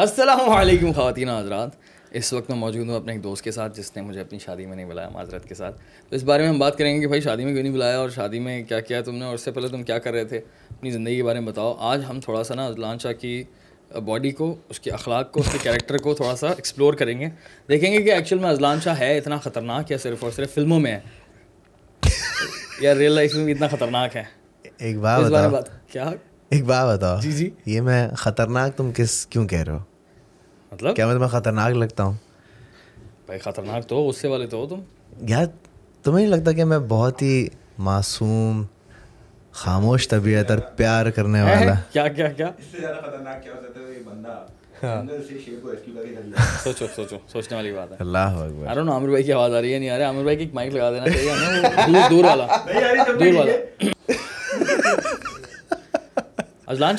असलम ख़वान हजरात इस वक्त मैं मौजूद हूँ अपने एक दोस्त के साथ जिसने मुझे अपनी शादी में नहीं बुलाया माजरत के साथ तो इस बारे में हम बात करेंगे कि भाई शादी में क्यों नहीं बुलाया और शादी में क्या किया तुमने और उससे पहले तुम क्या कर रहे थे अपनी ज़िंदगी के बारे में बताओ आज हम थोड़ा सा ना अजलान शाह की बॉडी को उसके अखलाक को उसके कैरेक्टर को थोड़ा सा एक्सप्लोर करेंगे देखेंगे कि एक्चुअल में अजलान शाह है इतना ख़तरनाक या सिर्फ और सिर्फ फिल्मों में है या रियल लाइफ में भी इतना ख़तरनाक है एक बार बात क्या एक बात बताओ जी जी ये मैं ख़तरनाक तुम किस क्यों कह रहे हो मतलब क्या मैं तुम्हें खतरनाक लगता हूँ भाई खतरनाक तो गुस्से वाले तो हो तुम यार तुम्हें नहीं लगता कि मैं बहुत ही मासूम खामोश तबीयत और प्यार करने वाला क्या क्या क्या इससे ज़्यादा खतरनाक क्या हो सकता है बंदा हाँ। सोचो सोचो सोचने वाली बात है अल्लाह अकबर भाई की आवाज आ रही है नहीं आ की माइक लगा देना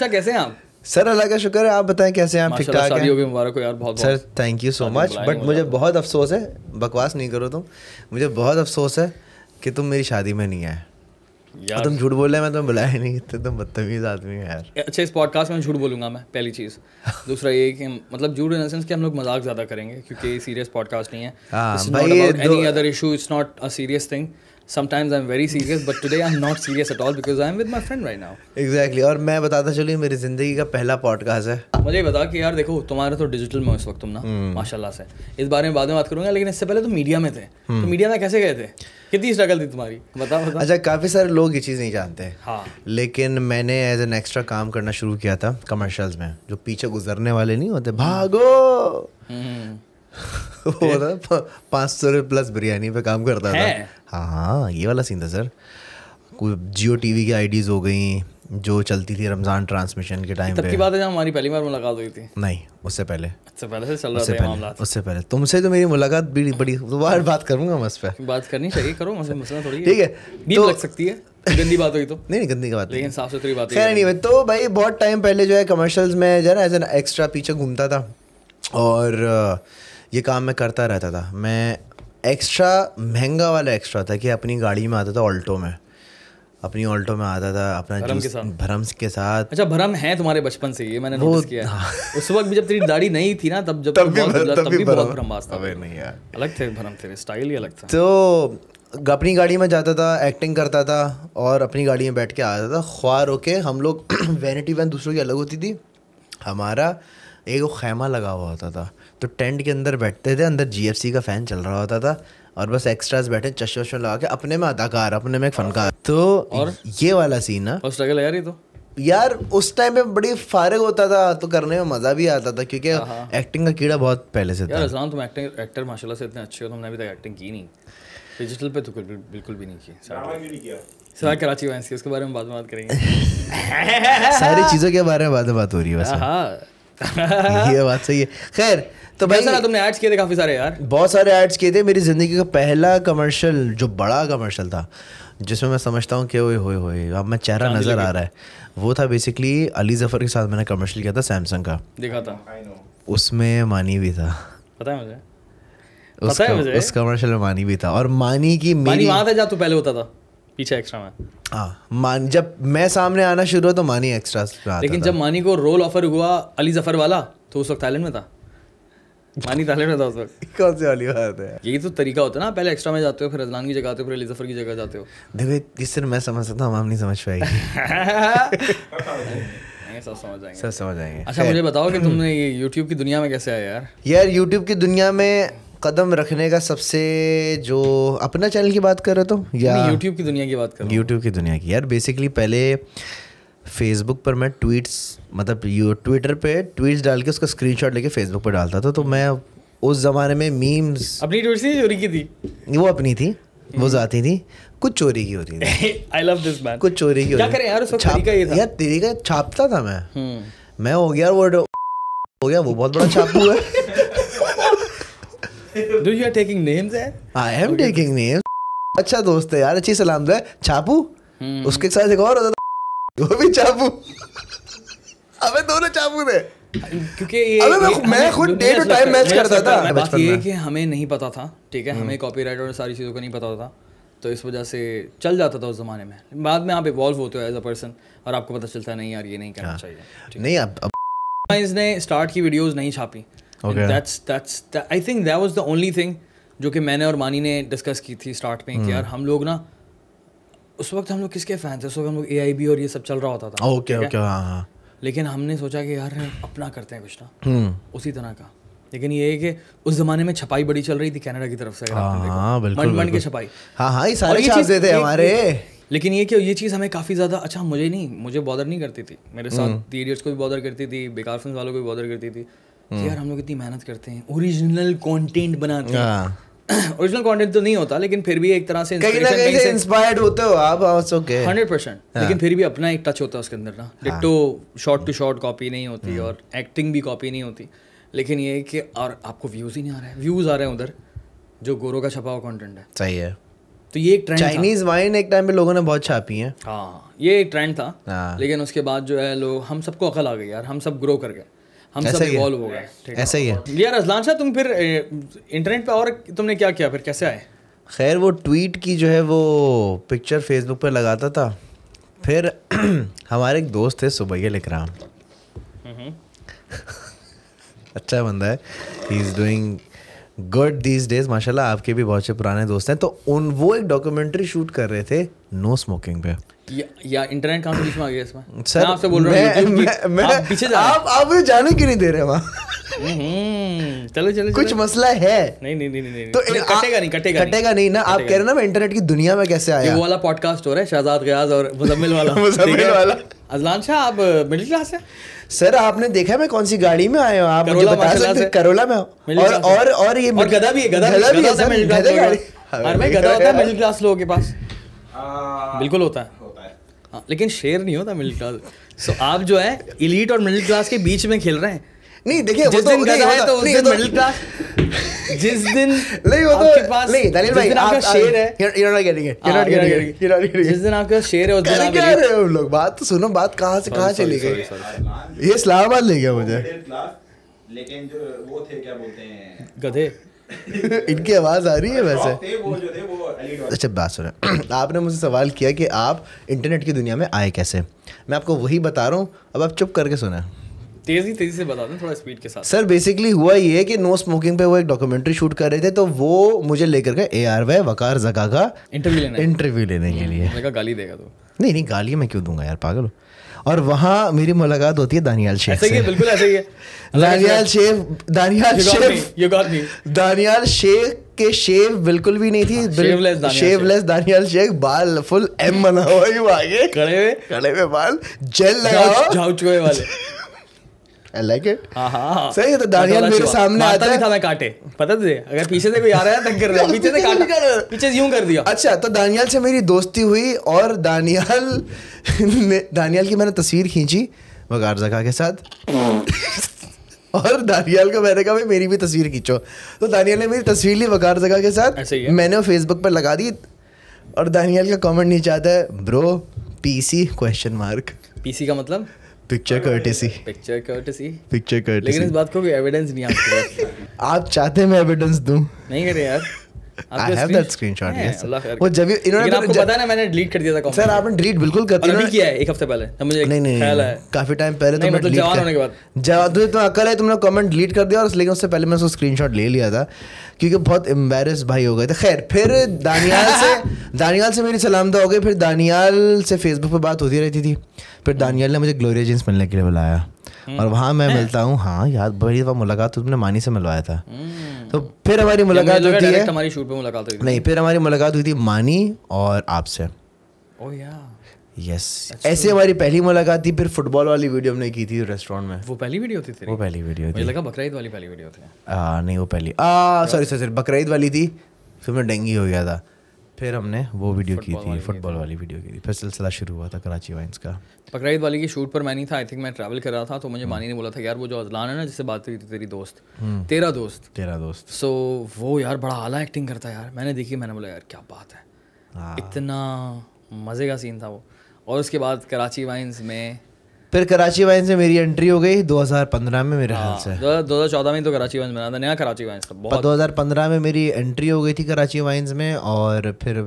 शाह कैसे आप सर अल्लाह का शुक्र है आप बताएं कैसे हैं ठीक ठाक हैं मुबारक हो यार बहुत sir thank you so much but मुझे बहुत अफसोस है बकवास नहीं करो तुम मुझे बहुत अफसोस है कि तुम मेरी शादी में नहीं आए यार तुम झूठ बोल रहे मैं तुम्हें बुलाया नहीं तो तुम बदतमीज आदमी है यार अच्छा इस पॉडकास्ट में झूठ बोलूंगा मैं पहली चीज़ दूसरा ये कि मतलब झूठ इन सेंस कि हम लोग मजाक ज़्यादा करेंगे क्योंकि ये सीरियस पॉडकास्ट नहीं है it's not a serious thing sometimes I'm very serious, but today I'm not serious at all because I'm with my friend right now. Exactly. और मैं बताता चलिए मेरी जिंदगी का पहला podcast है मुझे ये बता कि यार देखो तुम्हारे तो digital में इस वक्त तुम ना हम्म। माशाल्लाह से इस बारे में बाद में बात करूँगा लेकिन इससे पहले तो media में थे तो हम्म। media में कैसे गए थे कितनी स्ट्रगल थी तुम्हारी बताओ बता। अच्छा काफ़ी सारे लोग ये चीज़ नहीं जानते हाँ लेकिन मैंने एज एन एक्स्ट्रा काम करना शुरू किया था कमर्शल्स में जो पीछे गुजरने वाले नहीं होते भागो हम्म। पाँच सौ रुपये प्लस बिरयानी पे काम करता था हाँ हाँ ये वाला सीन था सर जियो टीवी की आईडीज़ हो गई जो चलती थी रमज़ान ट्रांसमिशन के टाइम की बात है जहाँ हमारी पहली बार मुलाकात हुई थी नहीं उससे पहले उससे पहले से चल रहा था मामला उससे पहले तुमसे तो मेरी मुलाकात भी बड़ी दोबारा बात करूंगा मैं उस पर बात करनी चाहिए करो मुझसे मसला थोड़ी ठीक है भी तो, लग सकती है गंदी बात हुई तो नहीं नहीं गंदी की बात लेकिन साफ सुथरी बात है नहीं तो भाई बहुत टाइम पहले जो है कमर्शियल्स में जो है एज एन एक्स्ट्रा पीछे घूमता था और ये काम मैं करता रहता था मैं एक्स्ट्रा महंगा वाला एक्स्ट्रा था कि अपनी गाड़ी में आता था ऑल्टो में अपनी ऑल्टो में आता था अपना भरम के साथ भरम के साथ अच्छा भरम है तुम्हारे बचपन से ये मैंने नोटिस किया हाँ। उस वक्त भी जब तेरी दाढ़ी नहीं थी ना तब जब तब भी बहुत, तब भी बहुत था नहीं यार अलग थे भरम तेरे स्टाइल ही अलग था तो अपनी गाड़ी में जाता था एक्टिंग करता था और अपनी गाड़ी में बैठ के आता था ख्वार होके हम लोग वैनिटी वैन दूसरों की अलग होती थी हमारा एक खैमा लगा हुआ होता था तो टेंट के अंदर बैठते थे अंदर जी का फ़ैन चल रहा होता था और बस एक्स्ट्रास बैठे चश्मे वश्मे लगा के अपने में अदाकार अपने में एक फनकार तो और ये वाला सीन ना और स्ट्रगल यार ये तो यार उस टाइम में बड़ी फारग होता था तो करने में मजा भी आता था क्योंकि एक्टिंग हाँ, हाँ। का कीड़ा बहुत पहले से यार था तुम एक्टिंग एक्टर माशाल्लाह से इतने अच्छे हो तुमने अभी तक एक्टिंग की नहीं डिजिटल पे तो बिल्कुल भी नहीं की सारा कराची वैंस के उसके बारे में बात बात करेंगे सारी चीज़ों के बारे में बात बात हो रही है हाँ, हाँ। ये बात सही है खैर तो भाई सारा तुमने एड्स किए थे काफ़ी सारे यार बहुत सारे एड्स किए थे मेरी ज़िंदगी का पहला कमर्शियल जो बड़ा कमर्शियल था जिसमें मैं समझता हूँ कि ओए होए होए अब मैं चेहरा नज़र आ रहा है वो था बेसिकली अली जफ़र के साथ मैंने कमर्शियल किया था सैमसंग का देखा था उसमें मानी भी था पता है मुझे उस, उस कमर्शियल में मानी भी था और मानी की मेरी मानी वहाँ था जहाँ तू पहले होता था पीछे एक्स्ट्रा में हाँ, मान जब मैं सामने आना शुरू हुआ तो मानी एक्स्ट्रा लेकिन जब मानी को रोल ऑफर हुआ अली जफर वाला तो उस वक्त थाईलैंड में था मानी थाईलैंड में था उस वक्त कौन सी वाली बात है यही तो तरीका होता है ना पहले एक्स्ट्रा में जाते हो फिर रजलान की जगह आते हो फिर अली जफर की जगह जाते हो देखो इससे मैं समझ सकता हूँ हम नहीं समझ पाएंगे सब समझ आएंगे सब समझ आएंगे अच्छा मुझे बताओ कि तुमने ये YouTube की दुनिया में कैसे आया यार यार YouTube की दुनिया में कदम रखने का सबसे जो अपना चैनल की बात कर रहे तो या यूट्यूब की दुनिया की बात कर यूट्यूब की दुनिया की यार बेसिकली पहले फेसबुक पर मैं ट्वीट्स मतलब यू ट्विटर पे ट्वीट्स डाल के उसका स्क्रीनशॉट लेके फेसबुक पर डालता था तो मैं उस ज़माने में मीम्स अपनी ट्वीट नहीं चोरी की थी वो अपनी थी वो हम्म। जाती थी कुछ चोरी की होती थी आई लव दिस मैन कुछ चोरी की क्या करें यार उस तरीका ये था यार तरीका छापता था मैं हम्म। मैं हो गया वो हो गया वो बहुत बड़ा छापू है Do you are taking names there? I am okay. taking names. अच्छा दोस्त है यार अच्छी सलाम दे छापू hmm. उसके साथ एक और होता था वो भी छापू अबे दोनों छापू थे क्योंकि ये, अबे मैं, मैं खुद डे टू टाइम मैच करता था बात ये कि हमें नहीं पता था ठीक है हमें कॉपीराइट हम्म। और सारी चीज़ों का नहीं पता था तो इस वजह से चल जाता था उस ज़माने में बाद में आप इवॉल्व होते हो एज अ पर्सन और आपको पता चलता है नहीं यार ये नहीं करना हाँ। चाहिए नहीं अब ने स्टार्ट की वीडियोस नहीं छापी that's that's I think that was the only thing जो कि मैंने और मानी ने डिस्कस की थी स्टार्ट में कि hmm. यार हम लोग ना उस वक्त हम लोग किसके फैंस थे उस वक्त हम लोग ए आई बी और ये सब चल रहा होता था ओके ओके हाँ हाँ लेकिन हमने सोचा कि यार अपना करते हैं कुछ ना hmm. उसी तरह का लेकिन ये है कि उस जमाने में छपाई बड़ी चल रही थी कनाडा की तरफ से मन हाँ, हाँ, के छपाई हाँ हाँ थे हमारे लेकिन ये कि ये चीज़ हमें काफ़ी ज़्यादा अच्छा मुझे नहीं मुझे बॉदर नहीं करती थी मेरे साथ दी hmm. को भी बॉदर करती थी बेकार फिल्म वालों को भी बॉदर करती थी कि हम्म। यार हम लोग इतनी मेहनत करते हैं ओरिजिनल कंटेंट बनाते हैं ओरिजिनल हाँ। कंटेंट तो नहीं होता लेकिन फिर भी एक तरह से इंस्पायर्ड होते हो आप ओके हंड्रेड परसेंट लेकिन फिर भी अपना एक टच होता है उसके अंदर ना ditto short to short copy नहीं होती हम्म। और एक्टिंग भी कॉपी नहीं होती लेकिन ये कि और आपको व्यूज ही नहीं आ रहे हैं व्यूज आ रहे हैं उधर जो गोरो का छपा हुआ कॉन्टेंट है सही है तो ये एक ट्रेंड चाइनीज वाइन एक टाइम पे लोगों ने बहुत छापी है हाँ ये एक ट्रेंड था हाँ। लेकिन उसके बाद जो है लोग हम सबको अकल आ गई यार हम सब ग्रो कर गए हम सब इवॉल्व हो गए ऐसा ही है यार अजलान शाह तुम फिर इंटरनेट पे और तुमने क्या किया फिर कैसे आए खैर वो ट्वीट की जो है वो पिक्चर फेसबुक पर लगाता था फिर हमारे एक दोस्त थे सुबैल लिखराम हम्म। अच्छा बंदा है he is doing good these days माशाल्लाह आपके भी बहुत से पुराने दोस्त हैं तो उन वो एक डॉक्यूमेंट्री शूट कर रहे थे नो स्मोकिंग पे या, इंटरनेट इंटरनेट से बीच में आ गया इसमें सर मैं आपसे बोल रहा हूँ आप पीछे आप आप मुझे जाने क्यों नहीं दे रहे वहाँ चलो चलो कुछ मसला है नहीं नहीं नहीं नहीं तो नहीं, कटेगा नहीं कटेगा कटेगा नहीं नहीं, ना आप कह रहे ना मैं इंटरनेट की दुनिया में कैसे आया वो वाला पॉडकास्ट हो रहा है शहजाद गयाज और मुजम्मिल वाला मुजम्मिल वाला अजलान शाह आप मिडिल क्लास है सर आपने देखा मैं कौन सी गाड़ी में आए हो आप मुझे बता सकते करोला में और और और ये गधा भी है गधा भी है मिडिल क्लास और मैं गधा होता है मिडिल क्लास लोगों के पास हाँ, बिल्कुल होता है हाँ, लेकिन शेर नहीं होता मिडिल क्लास सो आप जो है इलीट और मिडिल क्लास के बीच में खेल रहे हैं नहीं देखिए जिस तो- दिन गधा है तो, तो उस दिन मिडिल क्लास तो- जिस दिन नहीं वो तो आपके पास नहीं दलील भाई आपका शेर है you are not getting it you are not getting it you are not getting it जिस दिन आपका शेर है उस दिन आप क्या रहे हो लोग बात तो सुनो बात कहां से कहां चली गई ये इस्लामाबाद ले गया मुझे लेकिन जो वो थे क्या बोलते हैं गधे इनकी आवाज़ आ रही है वैसे अच्छा बात सुन आपने मुझसे सवाल किया कि आप इंटरनेट की दुनिया में आए कैसे मैं आपको वही बता रहा हूँ अब आप चुप करके सुना तेजी तेजी से बता दें थोड़ा स्पीड के साथ सर बेसिकली हुआ ये कि नो स्मोकिंग पे वो एक डॉक्यूमेंट्री शूट कर रहे थे तो वो मुझे लेकर गए ए आर वे वकार जगा का इंटरव्यू लेने इंटरव्यू लेने के लिए गाली देगा तो नहीं नहीं गाली मैं क्यों दूंगा यार पागल और वहाँ मेरी मुलाकात होती है दानियाल शेख ऐसे ही है बिल्कुल ऐसे ही है दानियाल शेख दानियाल शेख ये गॉट मी दानियाल शेख के शेव बिल्कुल भी नहीं थी हाँ, शेवलेस दानियाल शेख बाल फुल एम बना हुआ है आगे कड़े हुए कड़े हुए बाल जेल लगा हुआ वाले आई लाइक इट सही है तो दानियाल तो मेरे सामने आता नहीं था मैं काटे पता तुझे अगर पीछे से कोई आ रहा है तंग कर रहा है पीछे से काट कर पीछे से यूं कर दिया अच्छा तो दानियाल से मेरी दोस्ती हुई और दानियाल ने दानियाल की मैंने तस्वीर खींची वगार जका के साथ और दानियाल को मैंने कहा भाई मेरी भी तस्वीर खींचो तो दानियाल ने मेरी तस्वीर ली वकार जगह के साथ मैंने वो फेसबुक पर लगा दी और दानियाल का कमेंट नीचे आता है bro PC question mark PC का मतलब picture courtesy picture courtesy picture courtesy लेकिन इस बात को भी एविडेंस नहीं आपके पास आप चाहते मैं एविडेंस दूं नहीं करें यार उससे पहले ले लिया था क्योंकि बहुत एम्बेरस भाई हो गए थे खैर फिर दानियाल से दानियाल से मेरी सलामदा हो गई फिर दानियाल से फेसबुक पर बात होती रहती थी फिर दानियाल ने मुझे ग्लोरिया जींस मिलने के लिए बुलाया हम्म। और वहाँ मैं मिलता हूँ हाँ यार बड़ी दफ़ा मुलाकात तो तुमने मानी से मिलवाया था हम्म। तो फिर हमारी मुलाकात हुई थी हमारी शूट पे मुलाकात हुई नहीं फिर हमारी मुलाकात हुई थी मानी और आपसे यस अच्छा। ऐसे हमारी पहली मुलाकात थी फिर फुटबॉल वाली वीडियो हमने की थी रेस्टोरेंट में वो पहली वीडियो थी वो पहली वीडियो थी लगा बकरीद वाली पहली वीडियो थी नहीं वो पहली सॉरी सॉरी बकरीद वाली थी फिर मैं डेंगी हो गया था फिर हमने वो वीडियो की थी फुटबॉल वाली वीडियो की थी फिर सिलसिला शुरू हुआ था कराची वाइन्स का बकरीद वाली की शूट पर मैं नहीं था आई थिंक मैं ट्रैवल कर रहा था तो मुझे हम्म। मानी ने बोला था यार वो जो अजलान है ना जिससे बात करी थी तेरी दोस्त हम्म। तेरा दोस्त तेरा दोस्त सो वो यार बड़ा आला एक्टिंग करता है यार मैंने देखी मैंने बोला यार क्या बात है हाँ। इतना मज़े का सीन था वो और उसके बाद कराची वाइन्स में फिर कराची वाइन से मेरी एंट्री हो गई 2015 में मेरे ख्याल हाँ, से 2014 में तो कराची वाइन बना था नया कराची वाइन था दो हज़ार पंद्रह में मेरी एंट्री हो गई थी कराची वाइन्स में और फिर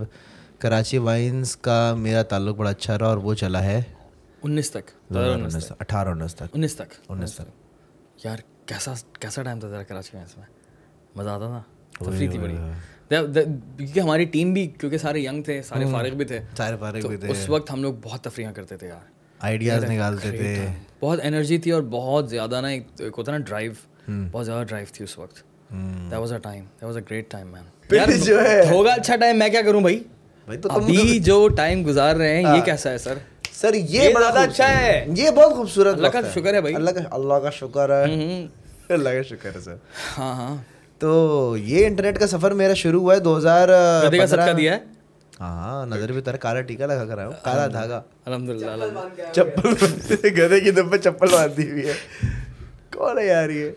कराची वाइन्स का मेरा ताल्लुक बड़ा अच्छा रहा और वो चला है उन्नीस तक अठारह उन्नीस तक उन्नीस तक उन्नीस अच्छा। तक यार कैसा कैसा टाइम था तेरा कराची वाइन्स में मज़ा आता था तफरी थी बड़ी क्योंकि हमारी टीम भी क्योंकि सारे यंग थे सारे हम्म। फारिग भी थे सारे फारिग तो भी थे उस वक्त हम लोग बहुत तफरियाँ करते थे यार आइडियाज निकालते थे हाँ। बहुत एनर्जी थी और बहुत ज़्यादा ना एक होता ना ड्राइव हम्म। बहुत ज़्यादा ड्राइव थी उस वक्त that was a time that was a great time man यार जो है होगा अच्छा टाइम मैं क्या करूं भाई भाई तो अभी तो- जो टाइम गुजार रहे हैं ये हाँ। कैसा है सर सर ये, बड़ा अच्छा है ये बहुत खूबसूरत अल्लाह का शुक्र है भाई अल्लाह का अल्लाह का शुक्र है हम्म, हम्म। अल्लाह का शुक्र है सर हाँ हाँ तो ये इंटरनेट का सफर मेरा शुरू हुआ है 2015 का दिया है हाँ नजर भी तेरा काला टीका लगा कर आया हूँ काला धागा अलहमदुल्ला चप्पल गधे की दम पे चप्पल बांधी हुई है कौन है यार ये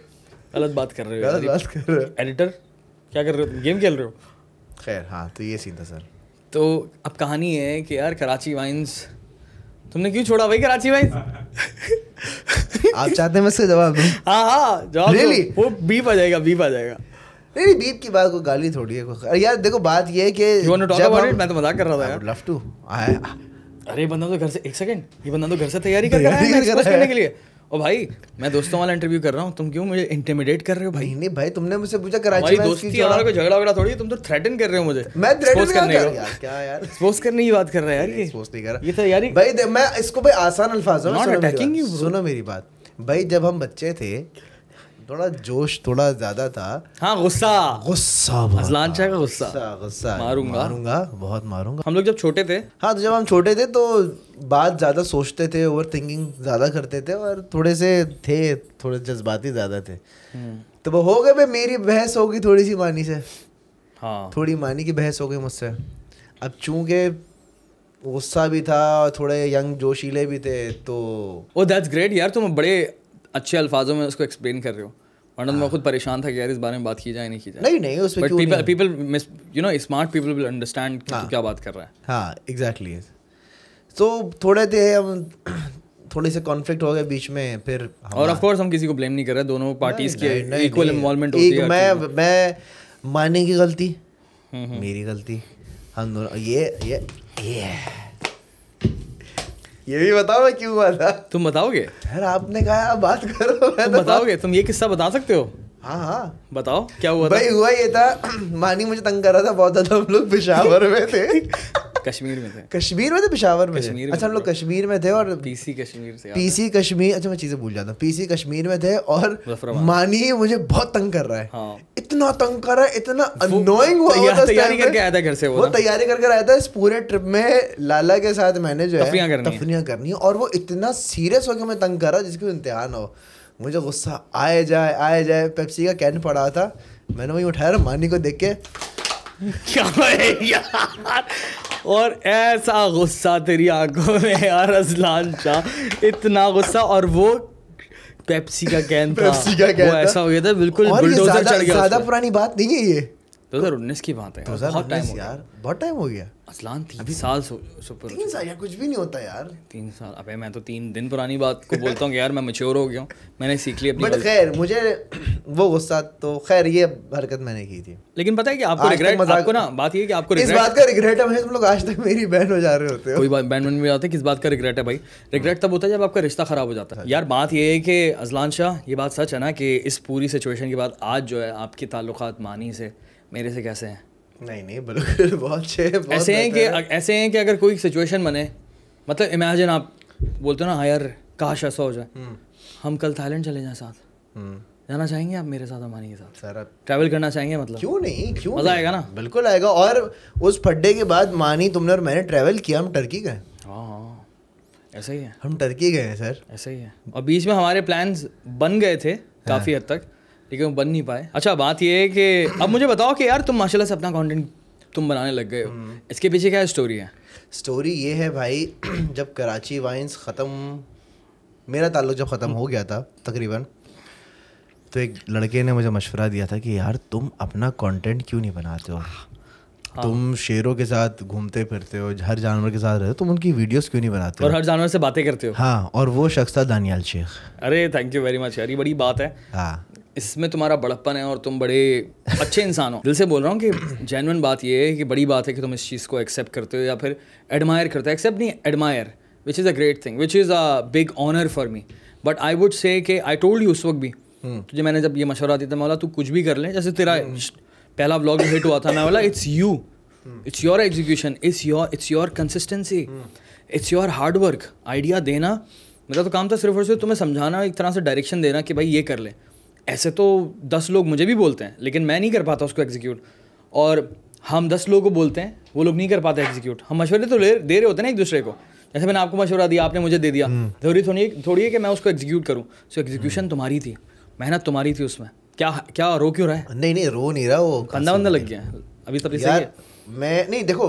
गलत बात कर रहे हो गलत बात कर रहे हो एडिटर क्या कर रहे हो गेम खेल रहे हो खैर हाँ तो ये सीन था सर तो अब कहानी है कि यार कराची वाइन्स तुमने क्यों छोड़ा भाई कराची वाइन्स आप चाहते हैं मैं जवाब दूँ हाँ हाँ जवाब वो बीप आ जाएगा बीप आ जाएगा मेरी बीप की बात को गाली थोड़ी है अरे यार देखो बात ये है कि मैं तो मजाक कर रहा था यार लव टू अरे बंदा तो घर से एक सेकंड ये बंदा तो घर से तैयारी कर रहा है करने के लिए ओ भाई मैं दोस्तों वाला इंटरव्यू कर रहा हूँ तुम क्यों मुझे इंटिमिडेट कर रहे हो भाई नहीं भाई तुमने मुझसे पूछा कराची दोस्ती वाला को झगड़ा वगड़ा थोड़ी तुम तो थ्रेटन कर रहे हो मुझे मैं थ्रेटन कर रहा यार क्या यार करने की बात कर रहा है यार ये सपोज नहीं कर रहा ये तैयारी भाई मैं इसको भाई आसान अल्फाज में सुनो मेरी बात भाई जब हम बच्चे थे थोड़ा जोश थोड़ा ज्यादा था हाँ गुस्सा गुस्सा अजलान शाह का गुस्सा गुस्सा मारूंगा मारूंगा बहुत मारूंगा हम लोग जब छोटे थे हाँ तो जब हम छोटे थे तो बात ज्यादा सोचते थे ओवर थिंकिंग ज्यादा करते थे और थोड़े से थे थोड़े जज्बाती ज्यादा थे हम्म। तो वो हो गए भाई मेरी बहस होगी थोड़ी सी मानी से हाँ थोड़ी मानी की बहस हो गई मुझसे अब चूंकि गुस्सा भी था और थोड़े यंग जोशीले भी थे तो ओ दैट्स ग्रेट यार तुम बड़े अच्छे अल्फाजों में उसको एक्सप्लेन कर रहे हो वरना तो मैं हाँ। खुद परेशान था कि यार इस बारे में बात की जाए नहीं की जाए नहीं नहीं उस पर people people you know smart people will understand क्या बात कर रहा है हाँ एग्जैक्टली तो थोड़े थे हम थोड़े से कॉन्फ्लिक्ट हो गए बीच में फिर और ऑफ कोर्स हाँ। हम किसी को ब्लेम नहीं कर रहे दोनों पार्टीज के इक्वल इन्वॉल्वमेंट होती है मैं मैं माने की गलती हम्म, हम्म। मेरी गलती हम दोनों ये ये ये ये भी बताओ मैं क्यों हुआ था तुम बताओगे यार आपने कहा आप बात करो मैं तुम तो बताओगे तुम ये किस्सा बता सकते हो हाँ हाँ बताओ क्या हुआ भाई हुआ ये था मानी मुझे तंग कर रहा था बहुत ज्यादा हम लोग पिशावर में थे कश्मीर में थे कश्मीर में थे पिशावर में कश्मीर अच्छा हम लोग कश्मीर में थे और पीसी कश्मीर से पीसी कश्मीर अच्छा मैं चीज़ें भूल जाता हूँ पीसी कश्मीर में थे और मानिए मुझे बहुत तंग कर रहा है हाँ। इतना तंग कर रहा है इतना अनोइंग हुआ था तैयारी करके आया था घर से वो तैयारी करके आया था इस पूरे ट्रिप में लाला के साथ मैंने जो है तफरियाँ करनी है और वो इतना सीरियस होकर मैं तंग कर रहा जिसकी इंतहा हो मुझे गुस्सा आए जाए आए जाए पेप्सी का कैन पड़ा था मैंने वही उठाया मानी को देख के क्या यार और ऐसा गुस्सा तेरी आंखों में यार अजलान शाह इतना गुस्सा और वो पेप्सी का कैन था का कैन वो ऐसा हो गया था बिल्कुल बुलडोजर चढ़ गया ज्यादा पुरानी बात नहीं है ये दो तो हजार उन्नीस की बात है दो हजार उन्नीस यार बहुत टाइम हो गया असलान तीन अभी साल सुपर तीन साल यार कुछ भी नहीं होता यार तीन साल अबे मैं तो तीन दिन पुरानी बात को बोलता हूँ कि यार मैं मच्योर हो गया हूँ मैंने सीख लिया बट खैर मुझे वो गुस्सा तो खैर ये हरकत मैंने की थी लेकिन पता है कि आपको रिग्रेट आपको ना बात ये कि आपको इस बात का रिग्रेट है तुम लोग आज तक मेरी बहन हो जा रहे होते हो कोई बात बहन बन भी जाते किस बात का रिग्रेट है भाई रिग्रेट तब होता है जब आपका रिश्ता खराब हो जाता है अच्छा। यार बात ये है कि अजलान शाह ये बात सच है ना कि इस पूरी सिचुएशन के बाद आज जो है आपके ताल्लुकात मानी से मेरे से कैसे हैं नहीं नहीं बिल्कुल बहुत अच्छे ऐसे हैं कि ऐसे हैं कि अगर कोई सिचुएशन बने मतलब इमेजिन आप बोलते हो ना यार काश ऐसा हो जाए हम्म। हम कल थाईलैंड चले जाएं साथ हम्म। जाना चाहेंगे आप मेरे साथ हमारे के साथ सर ट्रैवल करना चाहेंगे मतलब क्यों नहीं क्यों मज़ा आएगा ना बिल्कुल आएगा और उस फड्डे के बाद मानी तुमने और मैंने ट्रैवल किया हम टर्की गए हाँ, हाँ ऐसा ही है हम टर्की गए सर ऐसा ही है और बीच में हमारे प्लान्स बन गए थे काफ़ी हाँ। हद तक लेकिन वो बन नहीं पाए अच्छा बात ये है कि अब मुझे बताओ कि यार तुम माशाल्लाह से अपना कंटेंट तुम बनाने लग गए हो हम्म। इसके पीछे क्या स्टोरी है स्टोरी ये है भाई जब कराची वाइन्स ख़त्म मेरा ताल्लुक जब ख़त्म हो गया था तकरीबन तो एक लड़के ने मुझे मशवरा दिया था कि यार तुम अपना कंटेंट क्यों नहीं बनाते हो हाँ। तुम शेरों के साथ घूमते फिरते हो हर जानवर के साथ रहते हो तुम उनकी वीडियोस क्यों नहीं बनाते और हर जानवर से बातें करते हो हाँ और वो शख्स था दानियाल शेख अरे थैंक यू वेरी मच यार ये बड़ी बात है हाँ इसमें तुम्हारा बड़प्पन है और तुम बड़े अच्छे इंसान हो दिल से बोल रहा हूँ कि जेनवन बात ये है कि बड़ी बात है कि तुम इस चीज़ को एक्सेप्ट करते हो या फिर एडमायर करते हो एक्सेप्ट नहीं admire which is a great thing which is a big honour for me but I would say कि आई टोल्ड यू उस वक्त भी हम्म। तुझे मैंने जब ये मशवरा दिया था मैं बोला तू कुछ भी कर ले जैसे तेरा हम्म। पहला ब्लॉग हिट हुआ था मैं बोला it's you it's your execution it's your it's your consistency it's your hard work idea देना मेरा तो काम था सिर्फ और सिर्फ तुम्हें समझाना एक तरह से डायरेक्शन देना कि भाई ये कर लें ऐसे तो दस लोग मुझे भी बोलते हैं लेकिन मैं नहीं कर पाता उसको एग्जीक्यूट और हम दस लोगों को बोलते हैं वो लोग नहीं कर पाते एग्जीक्यूट हम मशवरे तो दे रहे होते हैं ना एक दूसरे को जैसे मैंने आपको मशवरा दिया आपने मुझे दे दिया थोड़ी हम्म। थोड़ी थोड़ी है कि मैं उसको एग्जीक्यूट करूँ सो एग्जीक्यूशन तुम्हारी थी मेहनत तुम्हारी थी उसमें क्या क्या रो क्यों रहा है नहीं नहीं रो नहीं रहा वो कंधा बंदा लग गया अभी तब यार मैं नहीं देखो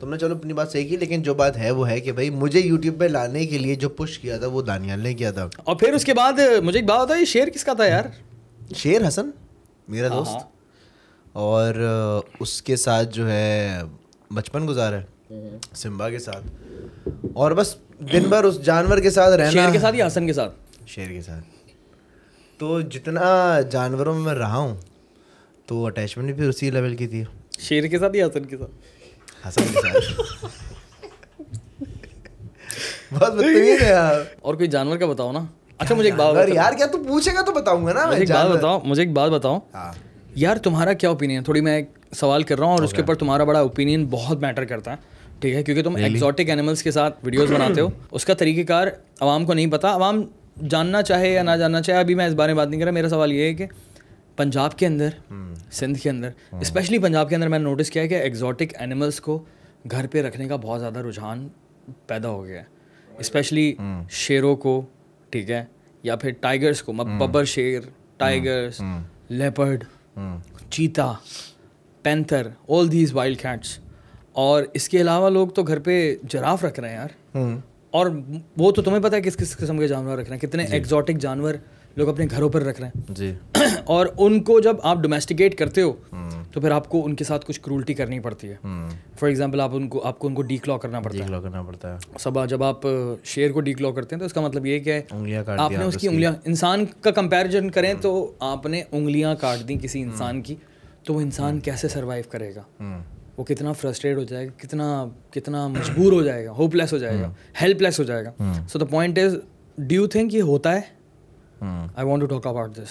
तुमने चलो अपनी बात सही की लेकिन जो बात है वो है कि भाई मुझे यूट्यूब पे लाने के लिए जो पुश किया था वो दानियाल ने किया था और फिर उसके बाद मुझे एक बात होता है शेयर किसका था यार शेर हसन मेरा हाँ, दोस्त हाँ। और उसके साथ जो है बचपन गुजारा है हम्म। सिम्बा के साथ और बस दिन भर उस जानवर के साथ रहना शेर के साथ या हसन के साथ शेर के साथ तो जितना जानवरों में मैं रहा हूँ तो अटैचमेंट भी उसी लेवल की थी शेर के साथ या हसन के साथ हसन के साथ बहुत बदतमीज है यार और कोई जानवर का बताओ ना अच्छा मुझे एक बात यार क्या तू पूछेगा तो बताऊंगा ना मुझे एक बात बताओ मुझे एक बात बताओ हाँ। यार तुम्हारा क्या ओपिनियन थोड़ी मैं एक सवाल कर रहा हूँ और उसके ऊपर तुम्हारा बड़ा ओपिनियन बहुत मैटर करता है ठीक है क्योंकि तुम एक्जॉटिक एनिमल्स के साथ वीडियोस बनाते हो उसका तरीक़ेकार आवाम को नहीं पता आवाम जानना चाहे या ना जानना चाहे अभी मैं इस बारे में बात नहीं कर रहा मेरा सवाल ये है कि पंजाब के अंदर हम्म। सिंध के अंदर स्पेशली हम्म। पंजाब के अंदर मैंने नोटिस किया है कि एग्जॉटिक एनिमल्स को घर पे रखने का बहुत ज़्यादा रुझान पैदा हो गया है स्पेशली हम्म। शेरों को ठीक है या फिर टाइगर्स को मतलब हम्म। बबर शेर tigers leopard cheetah panther all these wild cats और इसके अलावा लोग तो घर पे जराफ रख रहे हैं यार हम्म। और वो तो तुम्हें पता है किस किस किस्म के जानवर रख रहे हैं कितने एग्जॉटिक जानवर लोग अपने घरों पर रख रहे हैं जी और उनको जब आप डोमेस्टिकेट करते हो हम्म। तो फिर आपको उनके साथ कुछ क्रूल्टी करनी पड़ती है फॉर एग्जाम्पल हम्म। आप उनको आपको उनको क्लॉ करना पड़ता है करना पड़ता है सब जब आप शेर को क्लॉ करते हैं तो इसका मतलब ये क्या है आपने उसकी उंगलियां इंसान का कंपेरिजन करें हम्म। तो आपने उंगलियां काट दी किसी इंसान की तो वो इंसान कैसे सर्वाइव करेगा वो कितना फ्रस्ट्रेट हो जाएगा कितना कितना मजबूर हो जाएगा होपलेस हो जाएगा हेल्पलेस हो जाएगा so the point is do you think ये होता है I want to talk about this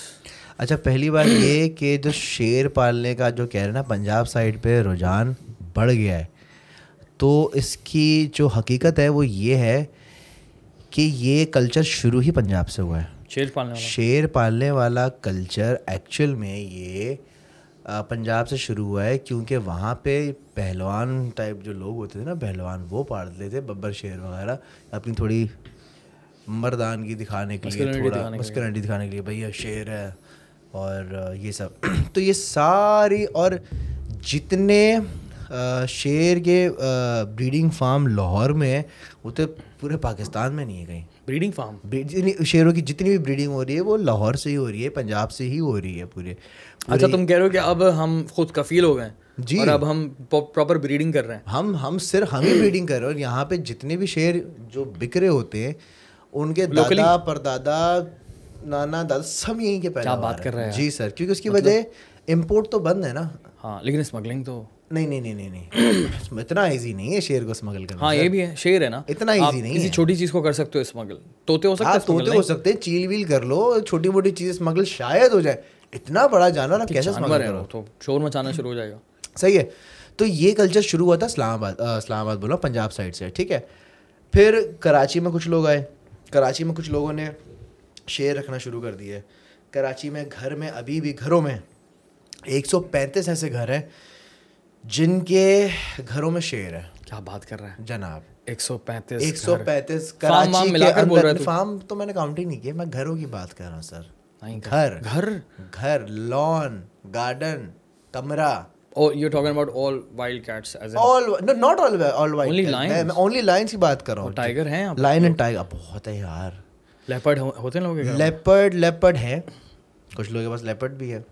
अच्छा पहली बात ये कि जो शेर पालने का जो कह रहे हैं ना पंजाब साइड पे रुझान बढ़ गया है तो इसकी जो हकीकत है वो ये है कि ये कल्चर शुरू ही पंजाब से हुआ है शेर पालने वाला शेर पालने वाला कल्चर एक्चुअल में ये पंजाब से शुरू हुआ है क्योंकि वहाँ पे पहलवान टाइप जो लोग होते थे ना पहलवान वो पालते थे बब्बर शेर वगैरह अपनी थोड़ी मर्दानगी दिखाने के लिए थोड़ा मस्करानी दिखाने के लिए भैया शेर है और ये सब तो ये सारी और जितने शेर के ब्रीडिंग फार्म लाहौर में है वो तो पूरे पाकिस्तान में नहीं है कहीं ब्रीडिंग फार्म शेरों की जितनी भी ब्रीडिंग हो रही है वो लाहौर से ही हो रही है पंजाब से ही हो रही है पूरे, पूरे अच्छा तुम कह रहे हो कि अब हम खुद कफील हो गए जी और अब हम प्रॉपर ब्रीडिंग कर रहे हैं हम हम सिर्फ हम ही ब्रीडिंग कर रहे हैं और यहाँ पे जितने भी शेर जो बिक रहे होते हैं उनके दादा परदादा नाना दादा सब यहीं के पहले बात कर रहे हैं जी सर क्योंकि उसकी मतलब- वजह इम्पोर्ट तो बंद है ना हाँ लेकिन स्मगलिंग तो नहीं नहीं नहीं नहीं नहीं इतना इजी नहीं है शेर को स्मगल करना हाँ ये भी है शेर है ना इतना इजी नहीं किसी छोटी चीज को कर सकते हो स्मगल तोते हो सकते हैं हाँ, तोते हो सकते हैं चील वील कर लो छोटी मोटी चीज स्मगल शायद हो जाए इतना बड़ा जानवर आप कैसे स्मगल करो तो शोर मचाना शुरू हो जाएगा सही है तो ये कल्चर शुरू हुआ था इस्लामाबाद इस्लामाबाद बोलो पंजाब साइड से ठीक है फिर कराची में कुछ लोग आए कराची में कुछ लोगों ने शेर रखना शुरू कर दिए कराची में घर में अभी भी घरों में 135 ऐसे घर हैं जिनके घरों में शेर है क्या बात कर रहे हैं जनाब 135 135 कराची फार्म मिलाकर बोल रहे फार्म तो मैंने काउंट ही नहीं किया मैं घरों की बात कर रहा हूँ सर तो घर घर घर लॉन गार्डन कमरा Oh, you're talking about all wild cats as in all no not all all wild only lions मैं, मैं only lions की बात कर रहा हूँ टाइगर oh, हैं आप लायन एंड टाइगर बहुत है यार लेपर्ड होते हैं लोगों के घर लेपर्ड लेपर्ड है कुछ लोगों के पास लेपर्ड भी है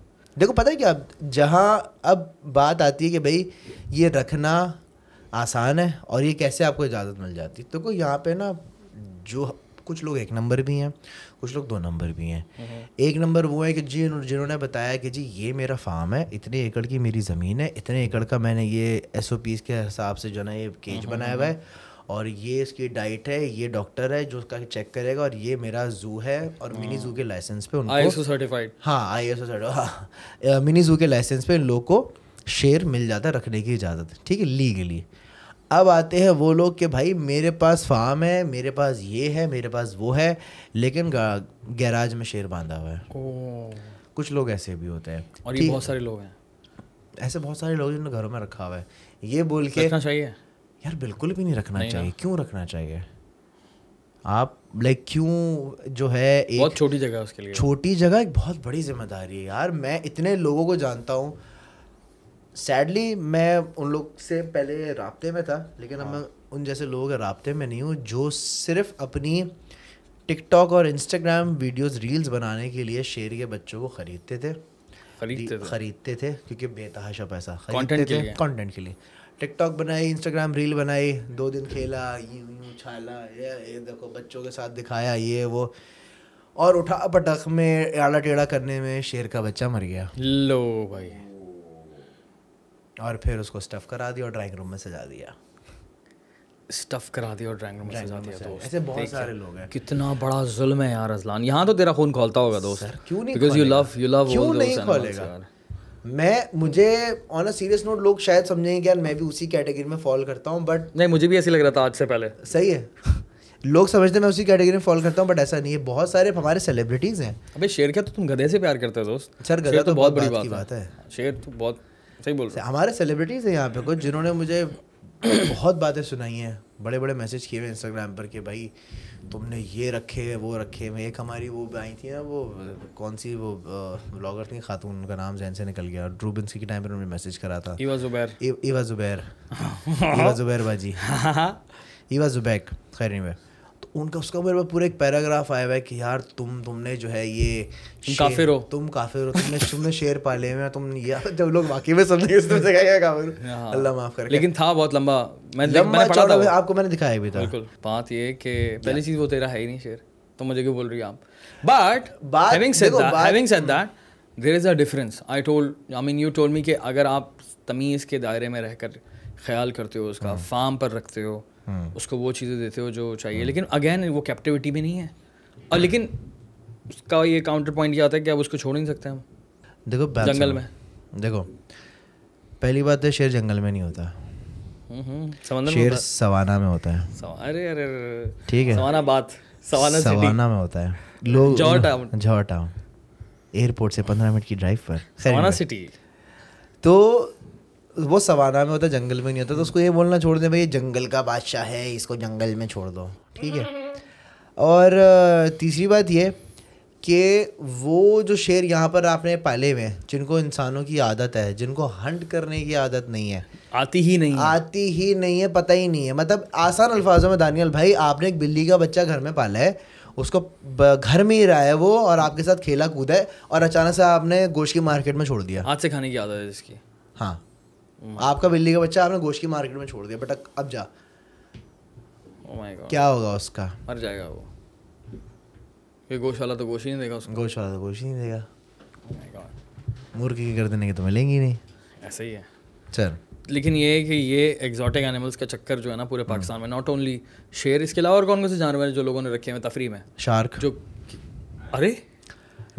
देखो पता है क्या अब जहाँ अब बात आती है कि भाई ये रखना आसान है और ये कैसे आपको इजाज़त मिल जाती है तो देखो यहाँ पे ना जो कुछ लोग एक नंबर भी हैं कुछ लोग दो नंबर भी हैं हम्म, हम्म। एक नंबर वो है कि जी जिन्होंने बताया कि जी ये मेरा फार्म है इतने एकड़ की मेरी ज़मीन है इतने एकड़ का मैंने ये एस के हिसाब से जो है ना ये केज हम्म, बनाया हुआ है और ये इसकी डाइट है ये डॉक्टर है जो उसका चेक करेगा और ये मेरा जू है और मिनी हाँ। जू के लाइसेंस पे उनको आईएसओ सर्टिफाइड हाँ आई सर्टिफाइड मिनी जू के लाइसेंस पे इन लोग को शेयर मिल जाता है रखने की इजाज़त ठीक है लीगली अब आते हैं वो लोग कि भाई मेरे पास फार्म है मेरे पास ये है मेरे पास वो है लेकिन गैराज में शेर बांधा हुआ है कुछ लोग ऐसे भी होते हैं और ये बहुत सारे लोग हैं ऐसे बहुत सारे लोग जिन्होंने घरों में रखा हुआ है ये बोल के रखना चाहिए यार बिल्कुल भी नहीं रखना नहीं चाहिए क्यों रखना चाहिए आप लाइक क्यों जो है एक बहुत छोटी जगह उसके लिए छोटी जगह एक बहुत बड़ी जिम्मेदारी है यार मैं इतने लोगों को जानता हूँ सैडली मैं उन लोग से पहले रबते में था लेकिन अब हाँ। मैं उन जैसे लोगों के रबते में नहीं हूँ जो सिर्फ अपनी टिकटॉक और इंस्टाग्राम वीडियोस रील्स बनाने के लिए शेर के बच्चों को खरीदते थे खरीदते थे क्योंकि बेतहाशा पैसा खरीदते थे कंटेंट के लिए टिकटॉक बनाई इंस्टाग्राम रील बनाई दो दिन खेला ये यूं छाला ये ये देखो बच्चों के साथ दिखाया ये वो और उठा पटक में आला टेढ़ा करने में शेर का बच्चा मर गया लो भाई और फिर उसको स्टफ़ करा दिया और ड्राइंग रूम में सजा दिया स्टफ़ करा दिया और ड्राइंग रूम में सजा दिया दोस्त ऐसे बहुत सारे लोग हैं कितना बड़ा जुल्म है यार अजलान यहाँ तो तेरा खून खोलता होगा दोस्त सर क्यों नहीं because you love you love क्यों नहीं खोलेगा मैं मुझे ऑन अ सीरियस नोट लोग शायद समझेंगे कि यार मैं भी उसी कैटेगरी में फॉल करता हूँ बट नहीं मुझे भी ऐसे लग रहा था आज से पहले सही है लोग समझते हैं मैं उसी कैटेगरी में फॉल करता हूँ बट ऐसा नहीं है बहुत सारे हमारे सेलिब्रिटीज़ हैं अबे शेर क्या तो तुम गधे से प्यार करते हो दोस्त सर गधा तो, तो बहुत बड़ी बात, बात है शेर तो बहुत सही बोल हमारे सेलिब्रिटीज़ हैं यहाँ पे कुछ जिन्होंने मुझे बहुत बातें सुनाई हैं बड़े बड़े मैसेज किए हुए इंस्टाग्राम पर कि भाई तुमने ये रखे वो रखे में एक हमारी वो आई थी ना वो कौन सी वो ब्लॉगर थी खातून उनका नाम जैन से निकल गया ड्रूबिन के टाइम पर उन्होंने मैसेज करा था इवा जुबैर इवा जुबैर इवा जुबैर बाजी इवा जुबैक खैर नहीं उनका उसका मेरे पास पूरा एक पैराग्राफ आया हुआ है कि यार तुम तुमने जो है ये काफिर हो तुम काफिर हो तुमने तुमने शेर पाले हुए तुम यार जब लोग वाकई में समझे समझेंगे तुमसे क्या काफिर हाँ। अल्लाह माफ कर लेकिन था बहुत लंबा मैं लंबा मैंने पढ़ा था आपको मैंने दिखाया भी था बिल्कुल बात ये कि पहली चीज़ वो तेरा है ही नहीं शेर तो मुझे क्यों बोल रही है आप but having said that having said that there is a difference I told I mean you told me कि अगर आप तमीज़ के दायरे में रहकर ख्याल करते हो उसका hmm। फार्म पर रखते हो हम्म। उसको वो चीज़ें देते हो जो चाहिए हम्म। लेकिन अगेन वो कैप्टिविटी भी नहीं है और लेकिन उसका ये काउंटर पॉइंट ये आता है कि अब उसको छोड़ नहीं सकते हम देखो जंगल में देखो पहली बात है तो शेर जंगल में नहीं होता हम्म, समंदर शेर सवाना में होता है अरे अरे ठीक है सवाना बात सवाना सवाना में होता है लोग जॉ टाउन एयरपोर्ट से पंद्रह मिनट की ड्राइव पर सवाना सिटी तो वो सवाना में होता है जंगल में नहीं होता तो उसको ये बोलना छोड़ दे भाई ये जंगल का बादशाह है इसको जंगल में छोड़ दो ठीक है और तीसरी बात ये कि वो जो शेर यहाँ पर आपने पाले हुए जिनको इंसानों की आदत है जिनको हंट करने की आदत नहीं है आती ही नहीं आती ही नहीं है पता ही नहीं है मतलब आसान अल्फाजों में दानियल भाई आपने एक बिल्ली का बच्चा घर में पाला है उसको घर में ही रहा है वो और आपके साथ खेला कूदा है और अचानक से आपने गोश्त की मार्केट में छोड़ दिया हाथ से खाने की आदत है इसकी हाँ आपका बिल्ली का बच्चा आपने गोश्त की मार्केट में छोड़ दिया बट अब जा oh क्या होगा उसका मर जाएगा वो ये गोश्त वाला तो गोश ही नहीं देगा उसको गोश्त वाला तो गोश ही नहीं देगा oh मुर्गी की गर्दने की तो मिलेंगी नहीं ऐसे ही है चल लेकिन ये है कि ये एग्जॉटिक एनिमल्स का चक्कर जो है ना पूरे hmm. पाकिस्तान में नॉट ओनली शेर इसके अलावा और कौन कौन से जानवर हैं जो लोगों ने रखे हैं तफरी में शार्क जो अरे